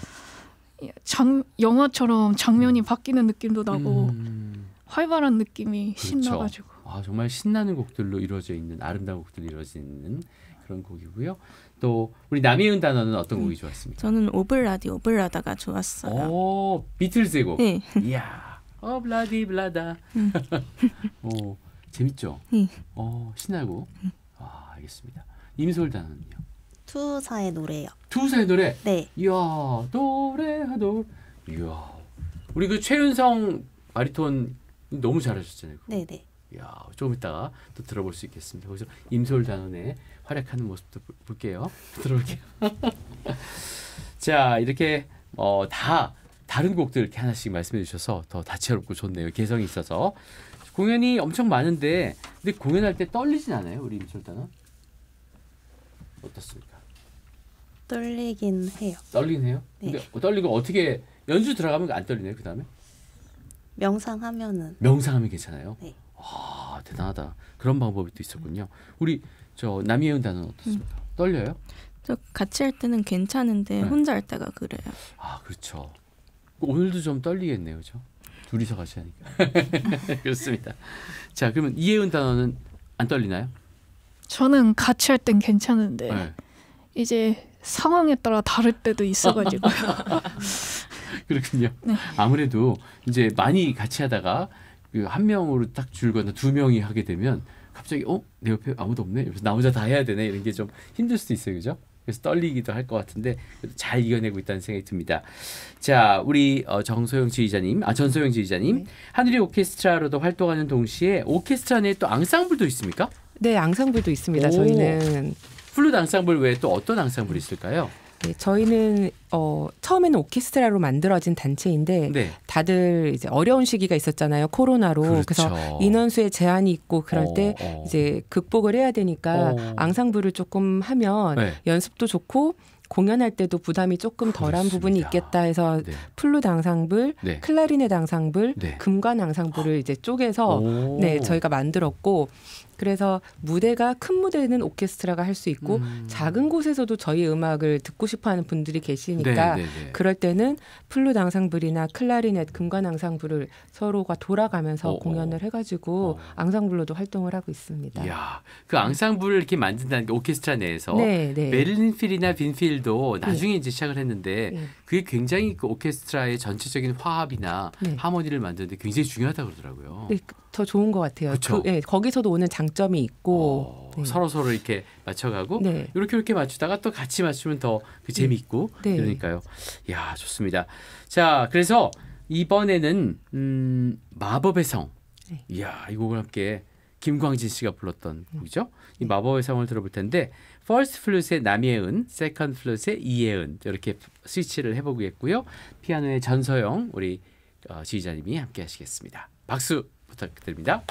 장, 영화처럼 장면이 음. 바뀌는 느낌도 나고 음. 활발한 느낌이 그렇죠. 신나가지고 아, 정말 신나는 곡들로 이루어져 있는 아름다운 곡들로 이루어져 있는 그런 곡이고요. 또 우리 남희은 단어는 어떤 음. 곡이 좋았습니까? 저는 오블라디 오블라다가 좋았어요. 오 비틀스의 곡. 네. 이야 오블라디 블라다. 음. [laughs] 오 재밌죠. 네. 어 신나고. 아 알겠습니다. 임솔단은요? 투사의 노래요. 투사의 노래? 네. 이야, 노래하도. 이야. 우리 그 최윤성 마리톤 너무 잘하셨잖아요. 네네. 네. 이야, 조금 이따가 또 들어볼 수 있겠습니다. 거기서 임솔단원의 활약하는 모습도 볼게요. 들어볼게요. [laughs] 자, 이렇게 어, 다 다른 곡들 이렇게 하나씩 말씀해 주셔서 더 다채롭고 좋네요. 개성이 있어서. 공연이 엄청 많은데 근데 공연할 때 떨리진 않아요, 우리 임솔단은? 어떻습니까? 떨리긴 해요. 떨리긴 해요? 네. 근데 뭐 떨리고 어떻게 연주 들어가면 안 떨리네요. 그 다음에 명상하면은 명상하면 괜찮아요. 네. 와 아, 대단하다. 그런 방법이 또 있었군요. 우리 저 남예은 단은 어떻습니까? 음. 떨려요? 저 같이 할 때는 괜찮은데 네. 혼자 할 때가 그래요. 아 그렇죠. 오늘도 좀 떨리겠네요, 그죠? 둘이서 같이 하니까 [laughs] 그렇습니다. 자 그러면 이예은 단어는 안 떨리나요? 저는 같이 할 땐 괜찮은데 네. 이제 상황에 따라 다를 때도 있어가지고요. [laughs] 그렇군요. 네. 아무래도 이제 많이 같이 하다가 그한 명으로 딱 줄거나 두 명이 하게 되면 갑자기 어내 옆에 아무도 없네. 그래서 나 혼자 다 해야 되네 이런 게 좀 힘들 수도 있어요, 그죠? 그래서 떨리기도 할 것 같은데 잘 이겨내고 있다는 생각이 듭니다. 자, 우리 어, 정소영 지휘자님, 아 전소영 지휘자님, 네. 하늘의 오케스트라로도 활동하는 동시에 오케스트라 내또 앙상블도 있습니까? 네, 앙상블도 있습니다. 오. 저희는 플루트 앙상블 외에 또 어떤 앙상블이 있을까요? 네, 저희는 어, 처음에는 오케스트라로 만들어진 단체인데 네. 다들 이제 어려운 시기가 있었잖아요 코로나로 그렇죠. 그래서 인원수에 제한이 있고 그럴 어, 때 어. 이제 극복을 해야 되니까 어. 앙상블을 조금 하면 네. 연습도 좋고 공연할 때도 부담이 조금 덜한 그렇습니다. 부분이 있겠다 해서 네. 플루트 앙상블, 네. 클라리넷 앙상블, 네. 금관 앙상블을 이제 쪼개서 네 저희가 만들었고 그래서 무대가 큰 무대는 오케스트라가 할 수 있고 음. 작은 곳에서도 저희 음악을 듣고 싶어하는 분들이 계시니까 네네네. 네, 네. 그럴 때는 플룻 앙상블이나 클라리넷, 금관 앙상블을 서로가 돌아가면서 어, 어 공연을 해가지고 어. 앙상블로도 활동을 하고 있습니다. 이야, 그 앙상블을 이렇게 만든다는 게 오케스트라 내에서 네네. 베를린필이나 네. 빈필도 나중에 네. 이제 시작을 했는데 네. 그게 굉장히 그 오케스트라의 전체적인 화합이나 네. 하모니를 만드는데 굉장히 중요하다 그러더라고요. 그더 좋은 것 같아요. 그쵸? 그, 예, 거기서도 오는 장점이 있고 어, 네. 서로 서로 이렇게 맞춰가고 네. 이렇게 이렇게 맞추다가 또 같이 맞추면 더 재미있고 그 네. 그러니까요. 네. 야 좋습니다. 자 그래서 이번에는 음, 마법의 성. 네. 이야 이 곡을 함께 김광진 씨가 불렀던 네. 곡이죠. 이 마법의 성을 들어볼 텐데 First f 의 남예은, Second 의 이예은 이렇게 스위치를 해보겠고요. 피아노의 전서영 우리 어, 지휘자님이 함께 하시겠습니다. 박수 부탁드립니다.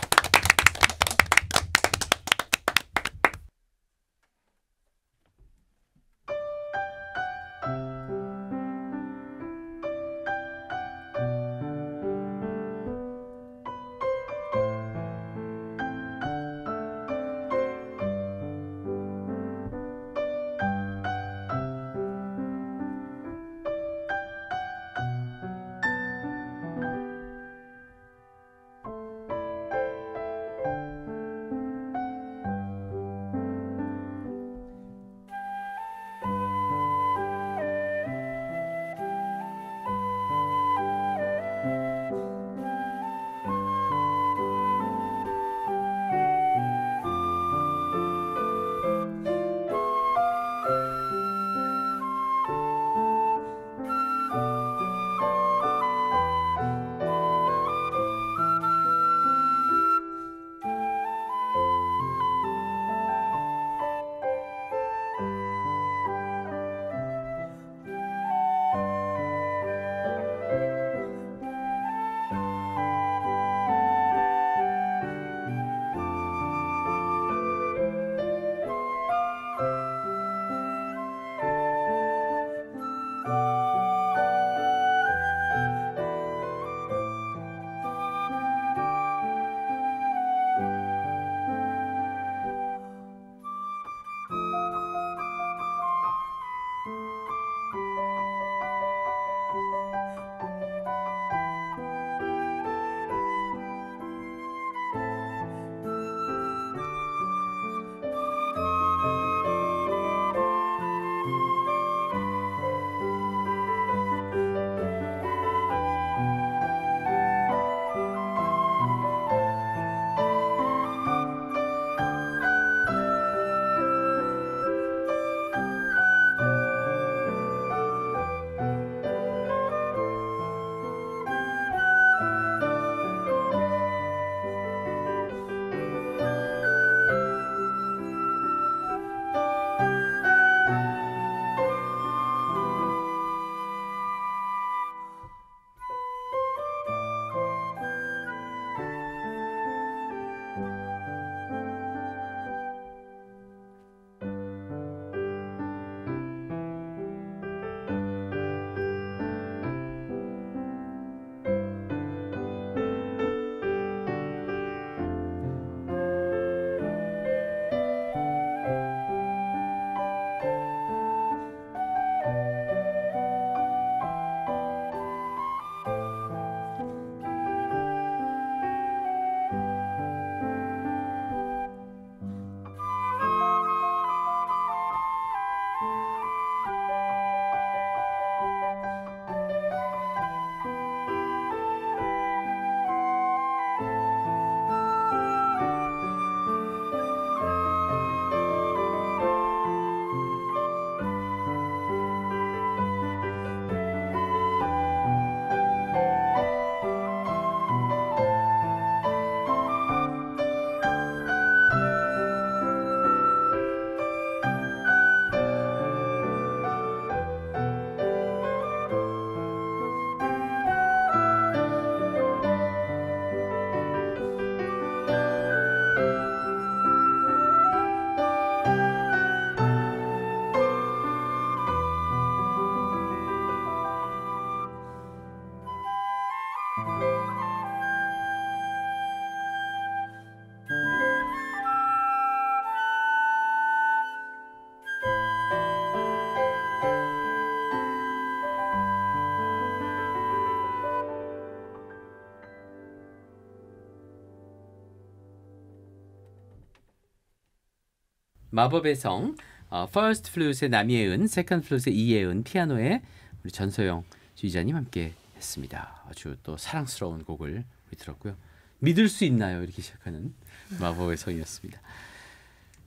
마법의 성, 어, First Flute의 남예은, Second Flute의 이예은, 피아노의 우리 전소영 주의자님 함께 했습니다. 아주 또 사랑스러운 곡을 들었고요. 믿을 수 있나요? 이렇게 시작하는 [laughs] 마법의 성이었습니다.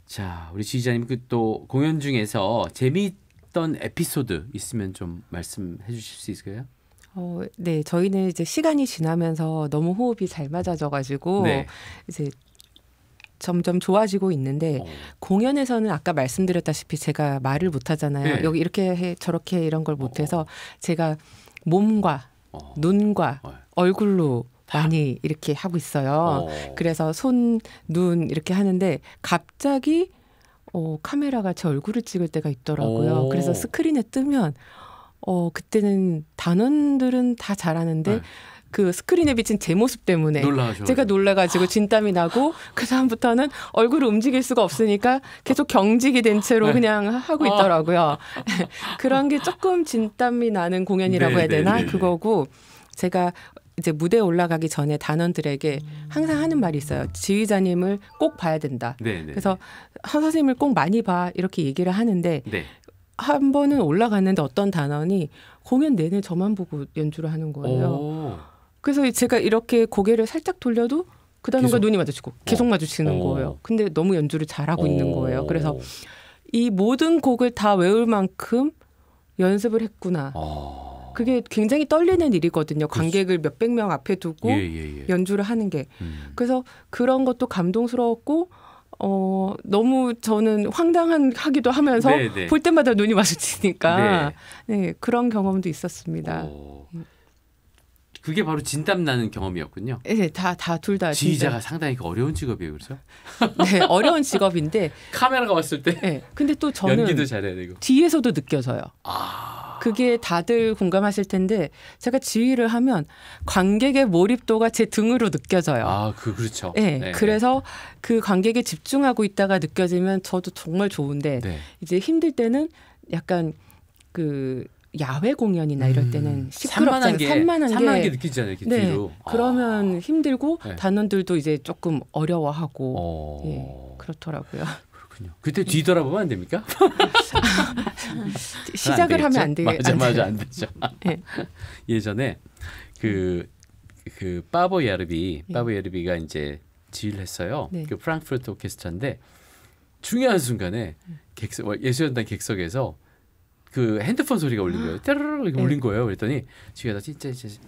자, 우리 주의자님 그또 공연 중에서 재미있던 에피소드 있으면 좀 말씀해 주실 수 있을까요? 어, 네, 저희는 이제 시간이 지나면서 너무 호흡이 잘 맞아져가지고 네. 이제 점점 좋아지고 있는데 어. 공연에서는 아까 말씀드렸다시피 제가 말을 못하잖아요. 네. 여기 이렇게 해 저렇게 해 이런 걸 어. 못해서 제가 몸과 어. 눈과 어. 얼굴로 많이 이렇게 하고 있어요. 어. 그래서 손, 눈 이렇게 하는데 갑자기 어, 카메라가 제 얼굴을 찍을 때가 있더라고요. 그래서 스크린에 뜨면 어, 그때는 단원들은 다 잘하는데 네. 그 스크린에 비친 제 모습 때문에 놀라죠. 제가 놀라가지고 아. 진땀이 나고 그 다음부터는 얼굴을 움직일 수가 없으니까 계속 경직이 된 채로 네. 그냥 하고 아. 있더라고요. [laughs] 그런 게 조금 진땀이 나는 공연이라고 해야 네, 네, 되나 그거고 제가 이제 무대에 올라가기 전에 단원들에게 항상 하는 말이 있어요. 지휘자님을 꼭 봐야 된다. 그래서 한 선생님을 꼭 많이 봐 이렇게 얘기를 하는데 한 번은 올라갔는데 어떤 단원이 공연 내내 저만 보고 연주를 하는 거예요. 오. 그래서 제가 이렇게 고개를 살짝 돌려도 그 단어가 눈이 마주치고 어. 계속 어. 마주치는 거예요. 근데 너무 연주를 잘하고 있는 거예요. 그래서 어. 이 모든 곡을 다 외울 만큼 연습을 했구나. 아. 그게 굉장히 떨리는 일이거든요. 그렇죠. 관객을 몇 백 명 앞에 두고 예, 예, 예. 연주를 하는 게. 음. 그래서 그런 것도 감동스러웠고 어 너무 저는 황당한 하기도 하면서 네, 네. 볼 때마다 눈이 마주치니까 네. 네. 그런 경험도 있었습니다. 오. 어. 음. 그게 바로 진땀 나는 경험이었군요. 네, 예, 다다둘 예, 다. 지휘자가 상당히 그 어려운 직업이에요, 그렇죠? [laughs] 네, 어려운 직업인데 [laughs] 카메라가 왔을 때. 네, 근데 또 저는 연기도 잘해야 되고 뒤에서도 느껴져요. 아. 그게 다들 공감하실 텐데 제가 지휘를 하면 관객의 몰입도가 제 등으로 느껴져요. 아, 그 그렇죠. 네, 네. 그래서 네. 그 관객에 집중하고 있다가 느껴지면 저도 정말 좋은데 네. 이제 힘들 때는 약간 그 야외 공연이나 이럴 음, 때는 시끄럽잖아요. 산만한 게, 산만한, 게, 느끼잖아요. 이렇게 네. 뒤로. 그러면 아. 힘들고 네. 단원들도 이제 조금 어려워하고 어. 예, 그렇더라고요. 그렇군요. 그때 뒤돌아보면 안 됩니까? [laughs] 시작을 안 하면 안 돼요. 맞아, 안 맞아, 안 되죠. [laughs] 네. 예전에 그, 그, 파보 야르비, 파보 네. 야르비가 이제 지휘를 했어요. 네. 그 프랑크푸르트 오케스트라인데 중요한 순간에 음. 객석, 어, 예술연단 객석에서 그 핸드폰 소리가 울린 거예요. 아, 떼르르 이렇게 네. 울린 거예요. 그랬더니 뒤에다 진짜 진짜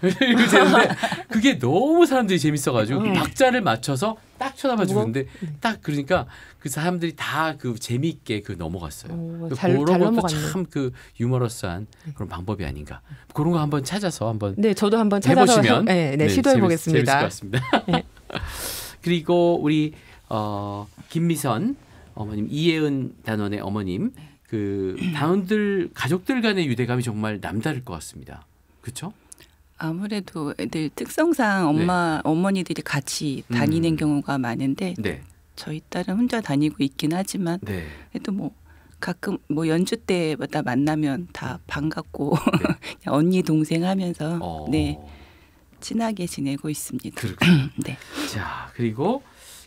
그랬는데 [laughs] 그게 너무 사람들이 재밌어가지고 그 박자를 맞춰서 딱 쳐다봐 뭐? 주는데 음. 딱 그러니까 그 사람들이 다 그 재미있게 그 넘어갔어요. 오, 그 잘, 그런 잘 것도 참그 유머러스한 네. 그런 방법이 아닌가. 그런 거 한번 찾아서 한번 네 저도 한번 찾아서 네, 네, 네, 시도해 보겠습니다. 재밌, 재밌을 것 같습니다. 네. [laughs] 그리고 우리 어, 김미선 어머님 이예은 단원의 어머님 그 [clears throat] 다운들 가족들 간의 유대감이 정말 남다를 것 같습니다. 그렇죠? 아무래도 애들 특성상 엄마 네. 어머니들이 같이 다니는 음. 경우가 많은데 네. 저희 딸은 혼자 다니고 있긴 하지만 네. 그래도 뭐 가끔 뭐 연주 때마다 만나면 다 음. 반갑고 네. [laughs] 언니 동생 하면서 어. 네 친하게 지내고 있습니다. [clears throat] 네. 자 그리고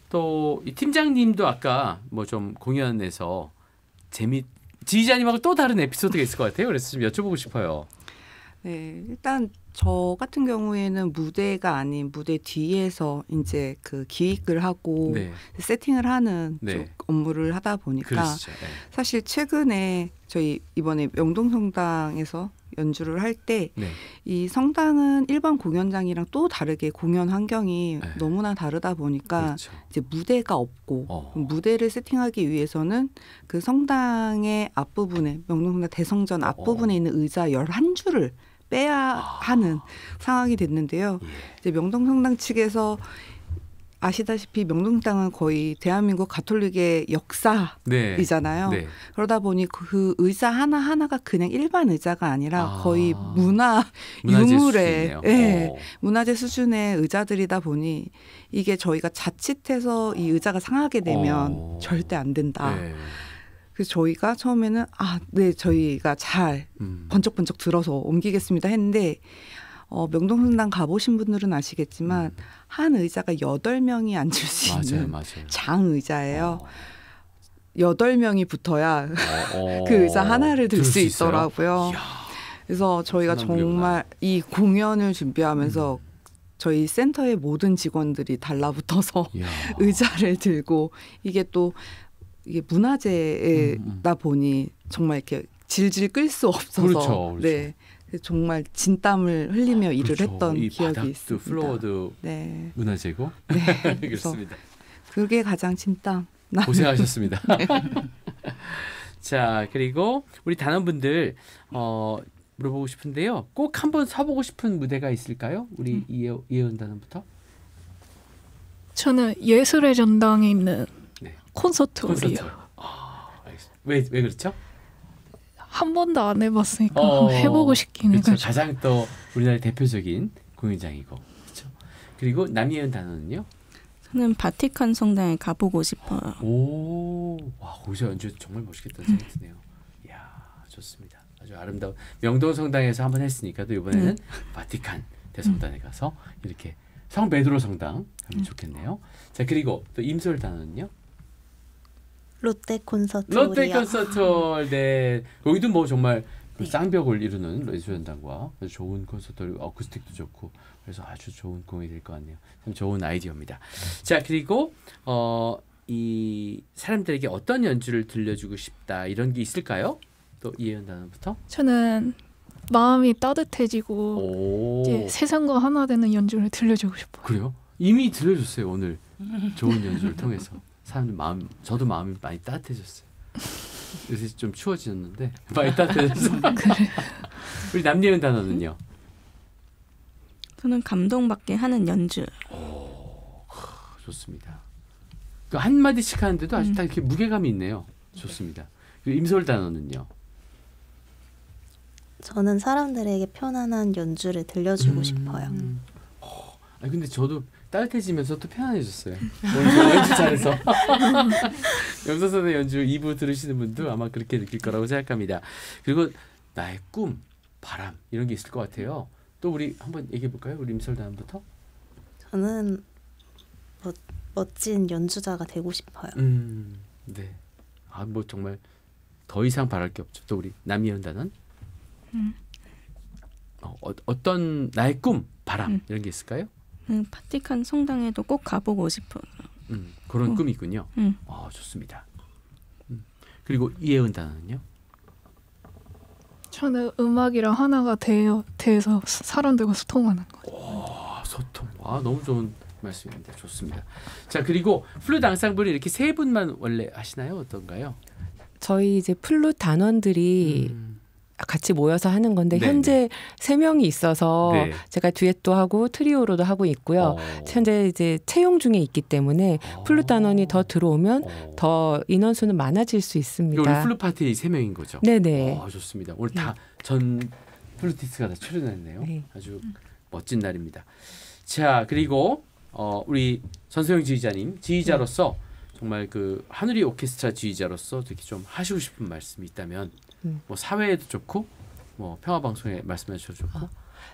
또이 팀장님도 아까 뭐 좀 공연에서 재미 지휘자님하고 또 다른 에피소드가 있을 것 같아요. 그래서 좀 여쭤보고 싶어요. 네, 일단 저 같은 경우에는 무대가 아닌 무대 뒤에서 이제 그 기획을 하고 네. 세팅을 하는 네. 업무를 하다 보니까 그렇죠. 네. 사실 최근에 저희 이번에 명동성당에서 연주를 할 때이 네. 성당은 일반 공연장이랑 또 다르게 공연 환경이 네. 너무나 다르다 보니까 그렇죠. 이제 무대가 없고 어. 무대를 세팅하기 위해서는 그 성당의 앞부분에 명동성당 대성전 어. 앞부분에 어. 있는 의자 열한줄을 빼야 하는 상황이 됐는데요. 예. 이제 명동성당 측에서 아시다시피 명동당은 거의 대한민국 가톨릭의 역사이잖아요. 네. 네. 그러다 보니 그 의자 하나 하나가 그냥 일반 의자가 아니라 아. 거의 문화 유물의 네, 문화재 수준의 의자들이다 보니 이게 저희가 자칫해서 이 의자가 상하게 되면 오. 어. 절대 안 된다. 네. 그래서 저희가 처음에는 아, 네, 저희가 잘 음. 번쩍번쩍 들어서 옮기겠습니다 했는데 어, 명동성당 가보신 분들은 아시겠지만 음. 한 의자가 여덟 명이 앉을 수 있는 장 의자예요. 어. 여덟 명이 붙어야 어, 어. [laughs] 그 의자 하나를 들 수 있더라고요. 그래서 저희가 정말 무료구이 공연을 준비하면서 음. 저희 센터의 모든 직원들이 달라붙어서 [laughs] 의자를 들고 이게 또 이게 문화재다 음, 음. 보니 정말 이렇게 질질 끌 수 없어서 그렇죠, 그렇죠. 네 정말 진땀을 흘리며 아, 그렇죠. 했던 기억이 있습니다. 플로워드 네. 문화재고 네, [laughs] 그렇습니다. 그게 가장 진땀 고생하셨습니다. [laughs] 네. [laughs] 자 그리고 우리 단원분들 어, 물어보고 싶은데요. 꼭 한번 서보고 싶은 무대가 있을까요? 우리 음. 이예, 예언단원부터. 저는 예술의 전당에 있는 콘서트 홀이요. 왜왜 아, 왜 그렇죠? 한 번도 안 해봤으니까 어, [laughs] 해보고 싶긴 해 그렇죠. 가장 또우리나라 대표적인 공연장이고 그렇죠. 그리고 남예은 단원은요? 저는 바티칸 성당에 가보고 싶어요. 오, 와 거기서 연주 정말 멋있겠다 생각이 드네요. 음. 이야 좋습니다. 아주 아름다운 명동 성당에서 한 번 했으니까 또 이번에는 음. 바티칸 대성당에 가서 이렇게 성 베드로 성당 하면 음. 좋겠네요. 자 그리고 또 임솔 단원은요? 롯데 콘서트 롯데 콘서트홀 [laughs] 네 거기도 뭐 정말 그 네. 쌍벽을 이루는 레지던단과 좋은 콘서트 어쿠스틱도 좋고 그래서 아주 좋은 공이될것 같네요. 참 좋은 아이디어입니다. 자 그리고 어, 이 사람들에게 어떤 연주를 들려주고 싶다 이런 게 있을까요? 또 이해연단부터 저는 마음이 따뜻해지고 세상과 하나 되는 연주를 들려주고 싶어요. 그래요? 이미 들려줬어요 오늘 좋은 연주를 통해서. 사람들 마음 저도 마음이 많이 따뜻해졌어요. 요새 좀 추워지셨는데 [laughs] 많이 따뜻해졌어요. 아, 그래. [laughs] 우리 남예은 단어는요. 저는 감동받게 하는 연주. 오, 좋습니다. 그 한 마디씩 하는데도 아주 음. 다 이렇게 무게감이 있네요. 좋습니다. 그 임솔 단어는요. 저는 사람들에게 편안한 연주를 들려주고 음. 싶어요. 음. 아 근데 저도 따뜻해지면서 또 편안해졌어요. 연주차에서 [laughs] 염소선의 연주 2부 들으시는 분도 아마 그렇게 느낄 거라고 생각합니다. 그리고 나의 꿈, 바람 이런 게 있을 것 같아요. 또 우리 한번 얘기해 볼까요? 우리 임설단부터. 저는 멋, 멋진 연주자가 되고 싶어요. 음, 네. 아, 뭐 정말 더 이상 바랄 게 없죠. 또 우리 남이현 단은. 음. 어, 어, 어떤 나의 꿈, 바람 음. 이런 게 있을까요? 음, 파티칸 성당에도 꼭 가보고 싶은 음, 그런 어. 꿈이 군요 음. 아, 좋습니다. 음, 그리고 이혜은 단원은요? 저는 음악이랑 하나가 되어 돼서 사람들과 소통하는 거. 와, 소통. 아, 너무 좋은 말씀입니 좋습니다. 자, 그리고 플루트 앙상블이 이렇게 세 분만 원래 하시나요? 어떤가요? 저희 이제 플루 단원들이 음. 같이 모여서 하는 건데 네네. 현재 네. 세 명이 있어서 네. 제가 듀엣도 하고 트리오로도 하고 있고요. 어. 현재 이제 채용 중에 있기 때문에 어. 플루 단원이 더 들어오면 어. 더 인원 수는 많아질 수 있습니다. 오늘 플루 파티 세 명인 거죠. 네네. 네. 어, 좋습니다. 오늘 다전 네. 플루티스가 다 출연했네요. 네. 아주 멋진 날입니다. 자 그리고 어, 우리 전소영 지휘자님 지휘자로서 네. 정말 그 하늘이 오케스트라 지휘자로서 특히 좀 하시고 싶은 말씀이 있다면 음. 뭐 사회에도 좋고 뭐 평화 방송에 말씀해 주셔도 좋고 아, 뭐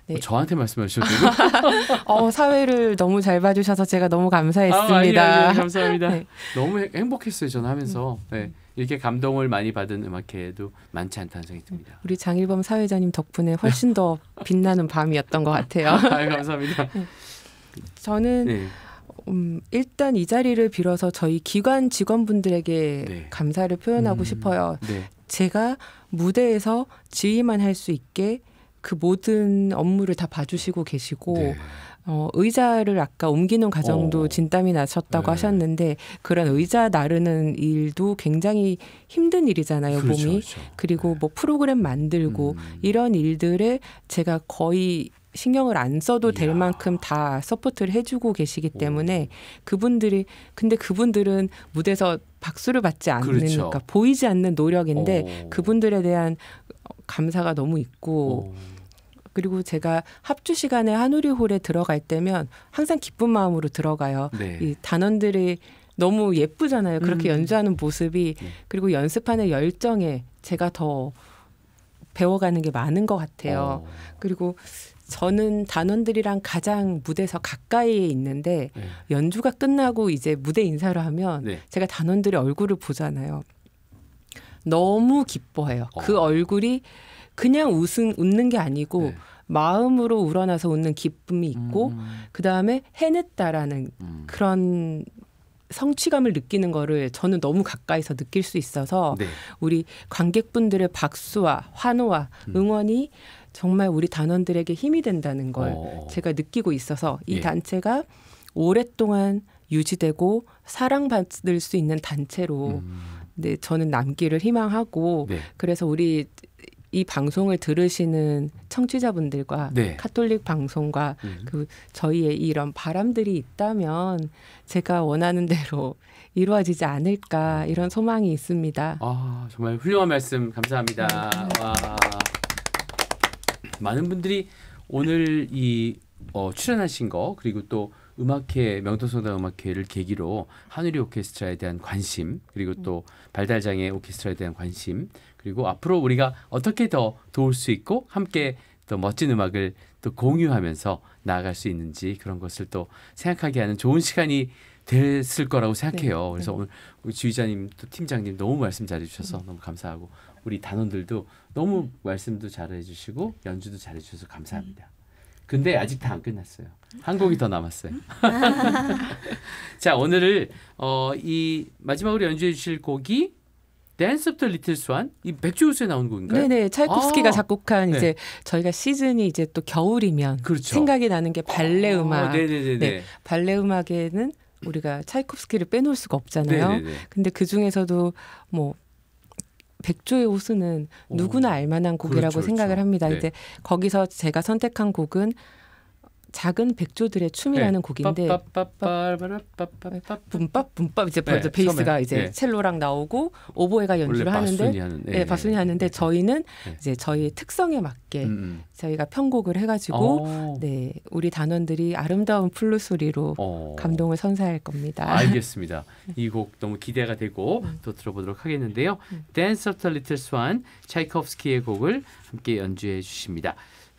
네. 뭐 저한테 말씀해 주셔도 [laughs] 어, 사회를 너무 잘 봐주셔서 제가 너무 감사했습니다. 아, 아니요, 아니 [laughs] 감사합니다. 네. 너무 행복했어요. 저는 하면서 음. 네. 이렇게 감동을 많이 받은 음악회도 많지 않다는 생각이 음, 듭니다. 우리 장일범 사회자님 덕분에 훨씬 더 빛나는 밤이었던 것 같아요. [laughs] 아, 감사합니다. 네. 저는 네. 음, 일단 이 자리를 빌어서 저희 기관 직원분들에게 네. 감사를 표현하고 음, 싶어요. 네. 제가 무대에서 지휘만 할 수 있게 그 모든 업무를 다 봐주시고 계시고 네. 어, 의자를 아까 옮기는 과정도 어. 진땀이 나셨다고 네. 하셨는데 그런 의자 나르는 일도 굉장히 힘든 일이잖아요 그렇죠, 몸이 그렇죠. 그리고뭐 프로그램 만들고 음. 이런 일들에 제가 거의 신경을 안 써도 될 이야. 만큼 다 서포트를 해주고 계시기 때문에 그분들이 근데 그분들은 무대에서 박수를 받지 않는 그렇죠. 그니까 보이지 않는 노력인데 오. 그분들에 대한 어, 감사가 너무 있고 오. 그리고 제가 합주 시간에 한우리 홀에 들어갈 때면 항상 기쁜 마음으로 들어가요. 네. 이 단원들이 너무 예쁘잖아요. 그렇게 음. 연주하는 모습이 네. 그리고 연습하는 열정에 제가 더 배워가는 게 많은 것 같아요. 오. 어. 그리고 저는 단원들이랑 가장 무대에서 가까이에 있는데 네. 연주가 끝나고 이제 무대 인사를 하면 네. 제가 단원들의 얼굴을 보잖아요. 너무 기뻐해요. 그 어. 그 얼굴이 그냥 웃은, 웃는 게 아니고 네. 마음으로 우러나서 웃는 기쁨이 있고 음. 그다음에 해냈다라는 음. 그런 성취감을 느끼는 거를 저는 너무 가까이서 느낄 수 있어서 네. 우리 관객분들의 박수와 환호와 음. 응원이 정말 우리 단원들에게 힘이 된다는 걸 어, 어. 제가 느끼고 있어서 이 예. 단체가 오랫동안 유지되고 사랑받을 수 있는 단체로 음. 네, 저는 남기를 희망하고 네. 그래서 우리 이 방송을 들으시는 청취자분들과 네. 카톨릭 방송과 음. 그 저희의 이런 바람들이 있다면 제가 원하는 대로 이루어지지 않을까 아. 이런 소망이 있습니다. 아 정말 훌륭한 말씀 감사합니다. 네. 많은 분들이 오늘 이 어, 출연하신 거 그리고 또 음악회 명동성당 음악회를 계기로 하늘이 오케스트라에 대한 관심 그리고 또 발달장애 오케스트라에 대한 관심 그리고 앞으로 우리가 어떻게 더 도울 수 있고 함께 또 멋진 음악을 또 공유하면서 나아갈 수 있는지 그런 것을 또 생각하게 하는 좋은 시간이 됐을 거라고 생각해요. 네, 그래서 네. 오늘 우리 자님또 팀장님 너무 말씀 잘해주셔서 네. 너무 감사하고 우리 단원들도 너무 말씀도 잘해주시고 연주도 잘해주셔서 감사합니다. 근데 아직 다 안 끝났어요. 한 곡이 더 남았어요. [laughs] 자 오늘을 어, 이 마지막으로 연주해 주실 곡이 댄스 오브 더 리틀 스완 이 백조 호수에 나온 곡인가요? 네네 차이콥스키가 아~ 작곡한 네. 이제 저희가 시즌이 이제 또 겨울이면 그렇죠. 생각이 나는 게 발레 어, 음악. 아, 네네 네, 발레 음악에는 우리가 차이콥스키를 빼놓을 수가 없잖아요. 네네네. 근데 그 중에서도 뭐 백조의 호수는 누구나 알만한 곡이라고 그렇죠, 그렇죠, 생각을 합니다. 네. 이제 거기서 제가 선택한 곡은 작은 백조들의 춤이라는 네. 곡인데 붐밥 붐밥 이제 네, 베이스가 이제 네. 첼로랑 나오고 오보에가 연주를 하는데 하는, 네, 바순이 하는데 저희는 이제 저희 특성에 맞게 음. 저희가 편곡을 해가지고 네 우리 단원들이 아름다운 플루 소리로 감동을 선사할 겁니다. 알겠습니다. 이 곡 너무 기대가 되고 음. 또 들어보도록 하겠는데요. 음. Dance of t 차이콥스키의 곡을 함께 연주해 주십니다.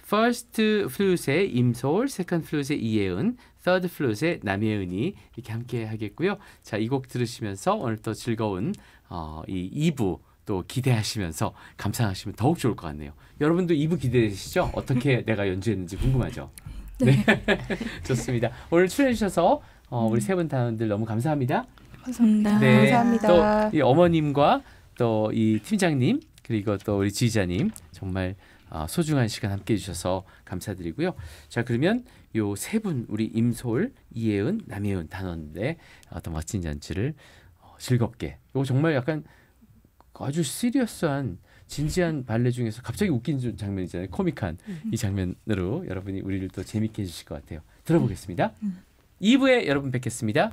First Flute의 임소울 Second Flute의 이예은, Third Flute의 남예은이 이렇게 함께 하겠고요. 자, 이 곡 들으시면서 오늘 또 즐거운 어, 이 2부 또 기대하시면서 감상하시면 더욱 좋을 것 같네요. 여러분도 2부 기대되시죠? 어떻게 [laughs] 내가 연주했는지 궁금하죠? 네. 네. [laughs] 좋습니다. 오늘 출연해주셔서 어, 우리 세 분 다들 너무 감사합니다. 감사합니다. 네. 감사합니다. 또 이 어머님과 또 이 팀장님 그리고 또 우리 지휘자님 정말 어, 소중한 시간 함께 해주셔서 감사드리고요. 자 그러면 요 세 분 우리 임솔, 이혜은, 남혜은 단원인데 어떤 멋진 연주를 어, 즐겁게 이거 정말 약간 아주 시리어스한 진지한 발레 중에서 갑자기 웃긴 장면이잖아요. 코믹한 이 장면으로 여러분이 우리를 또 재밌게 해주실 것 같아요. 들어보겠습니다. 2부에 음. 여러분 뵙겠습니다.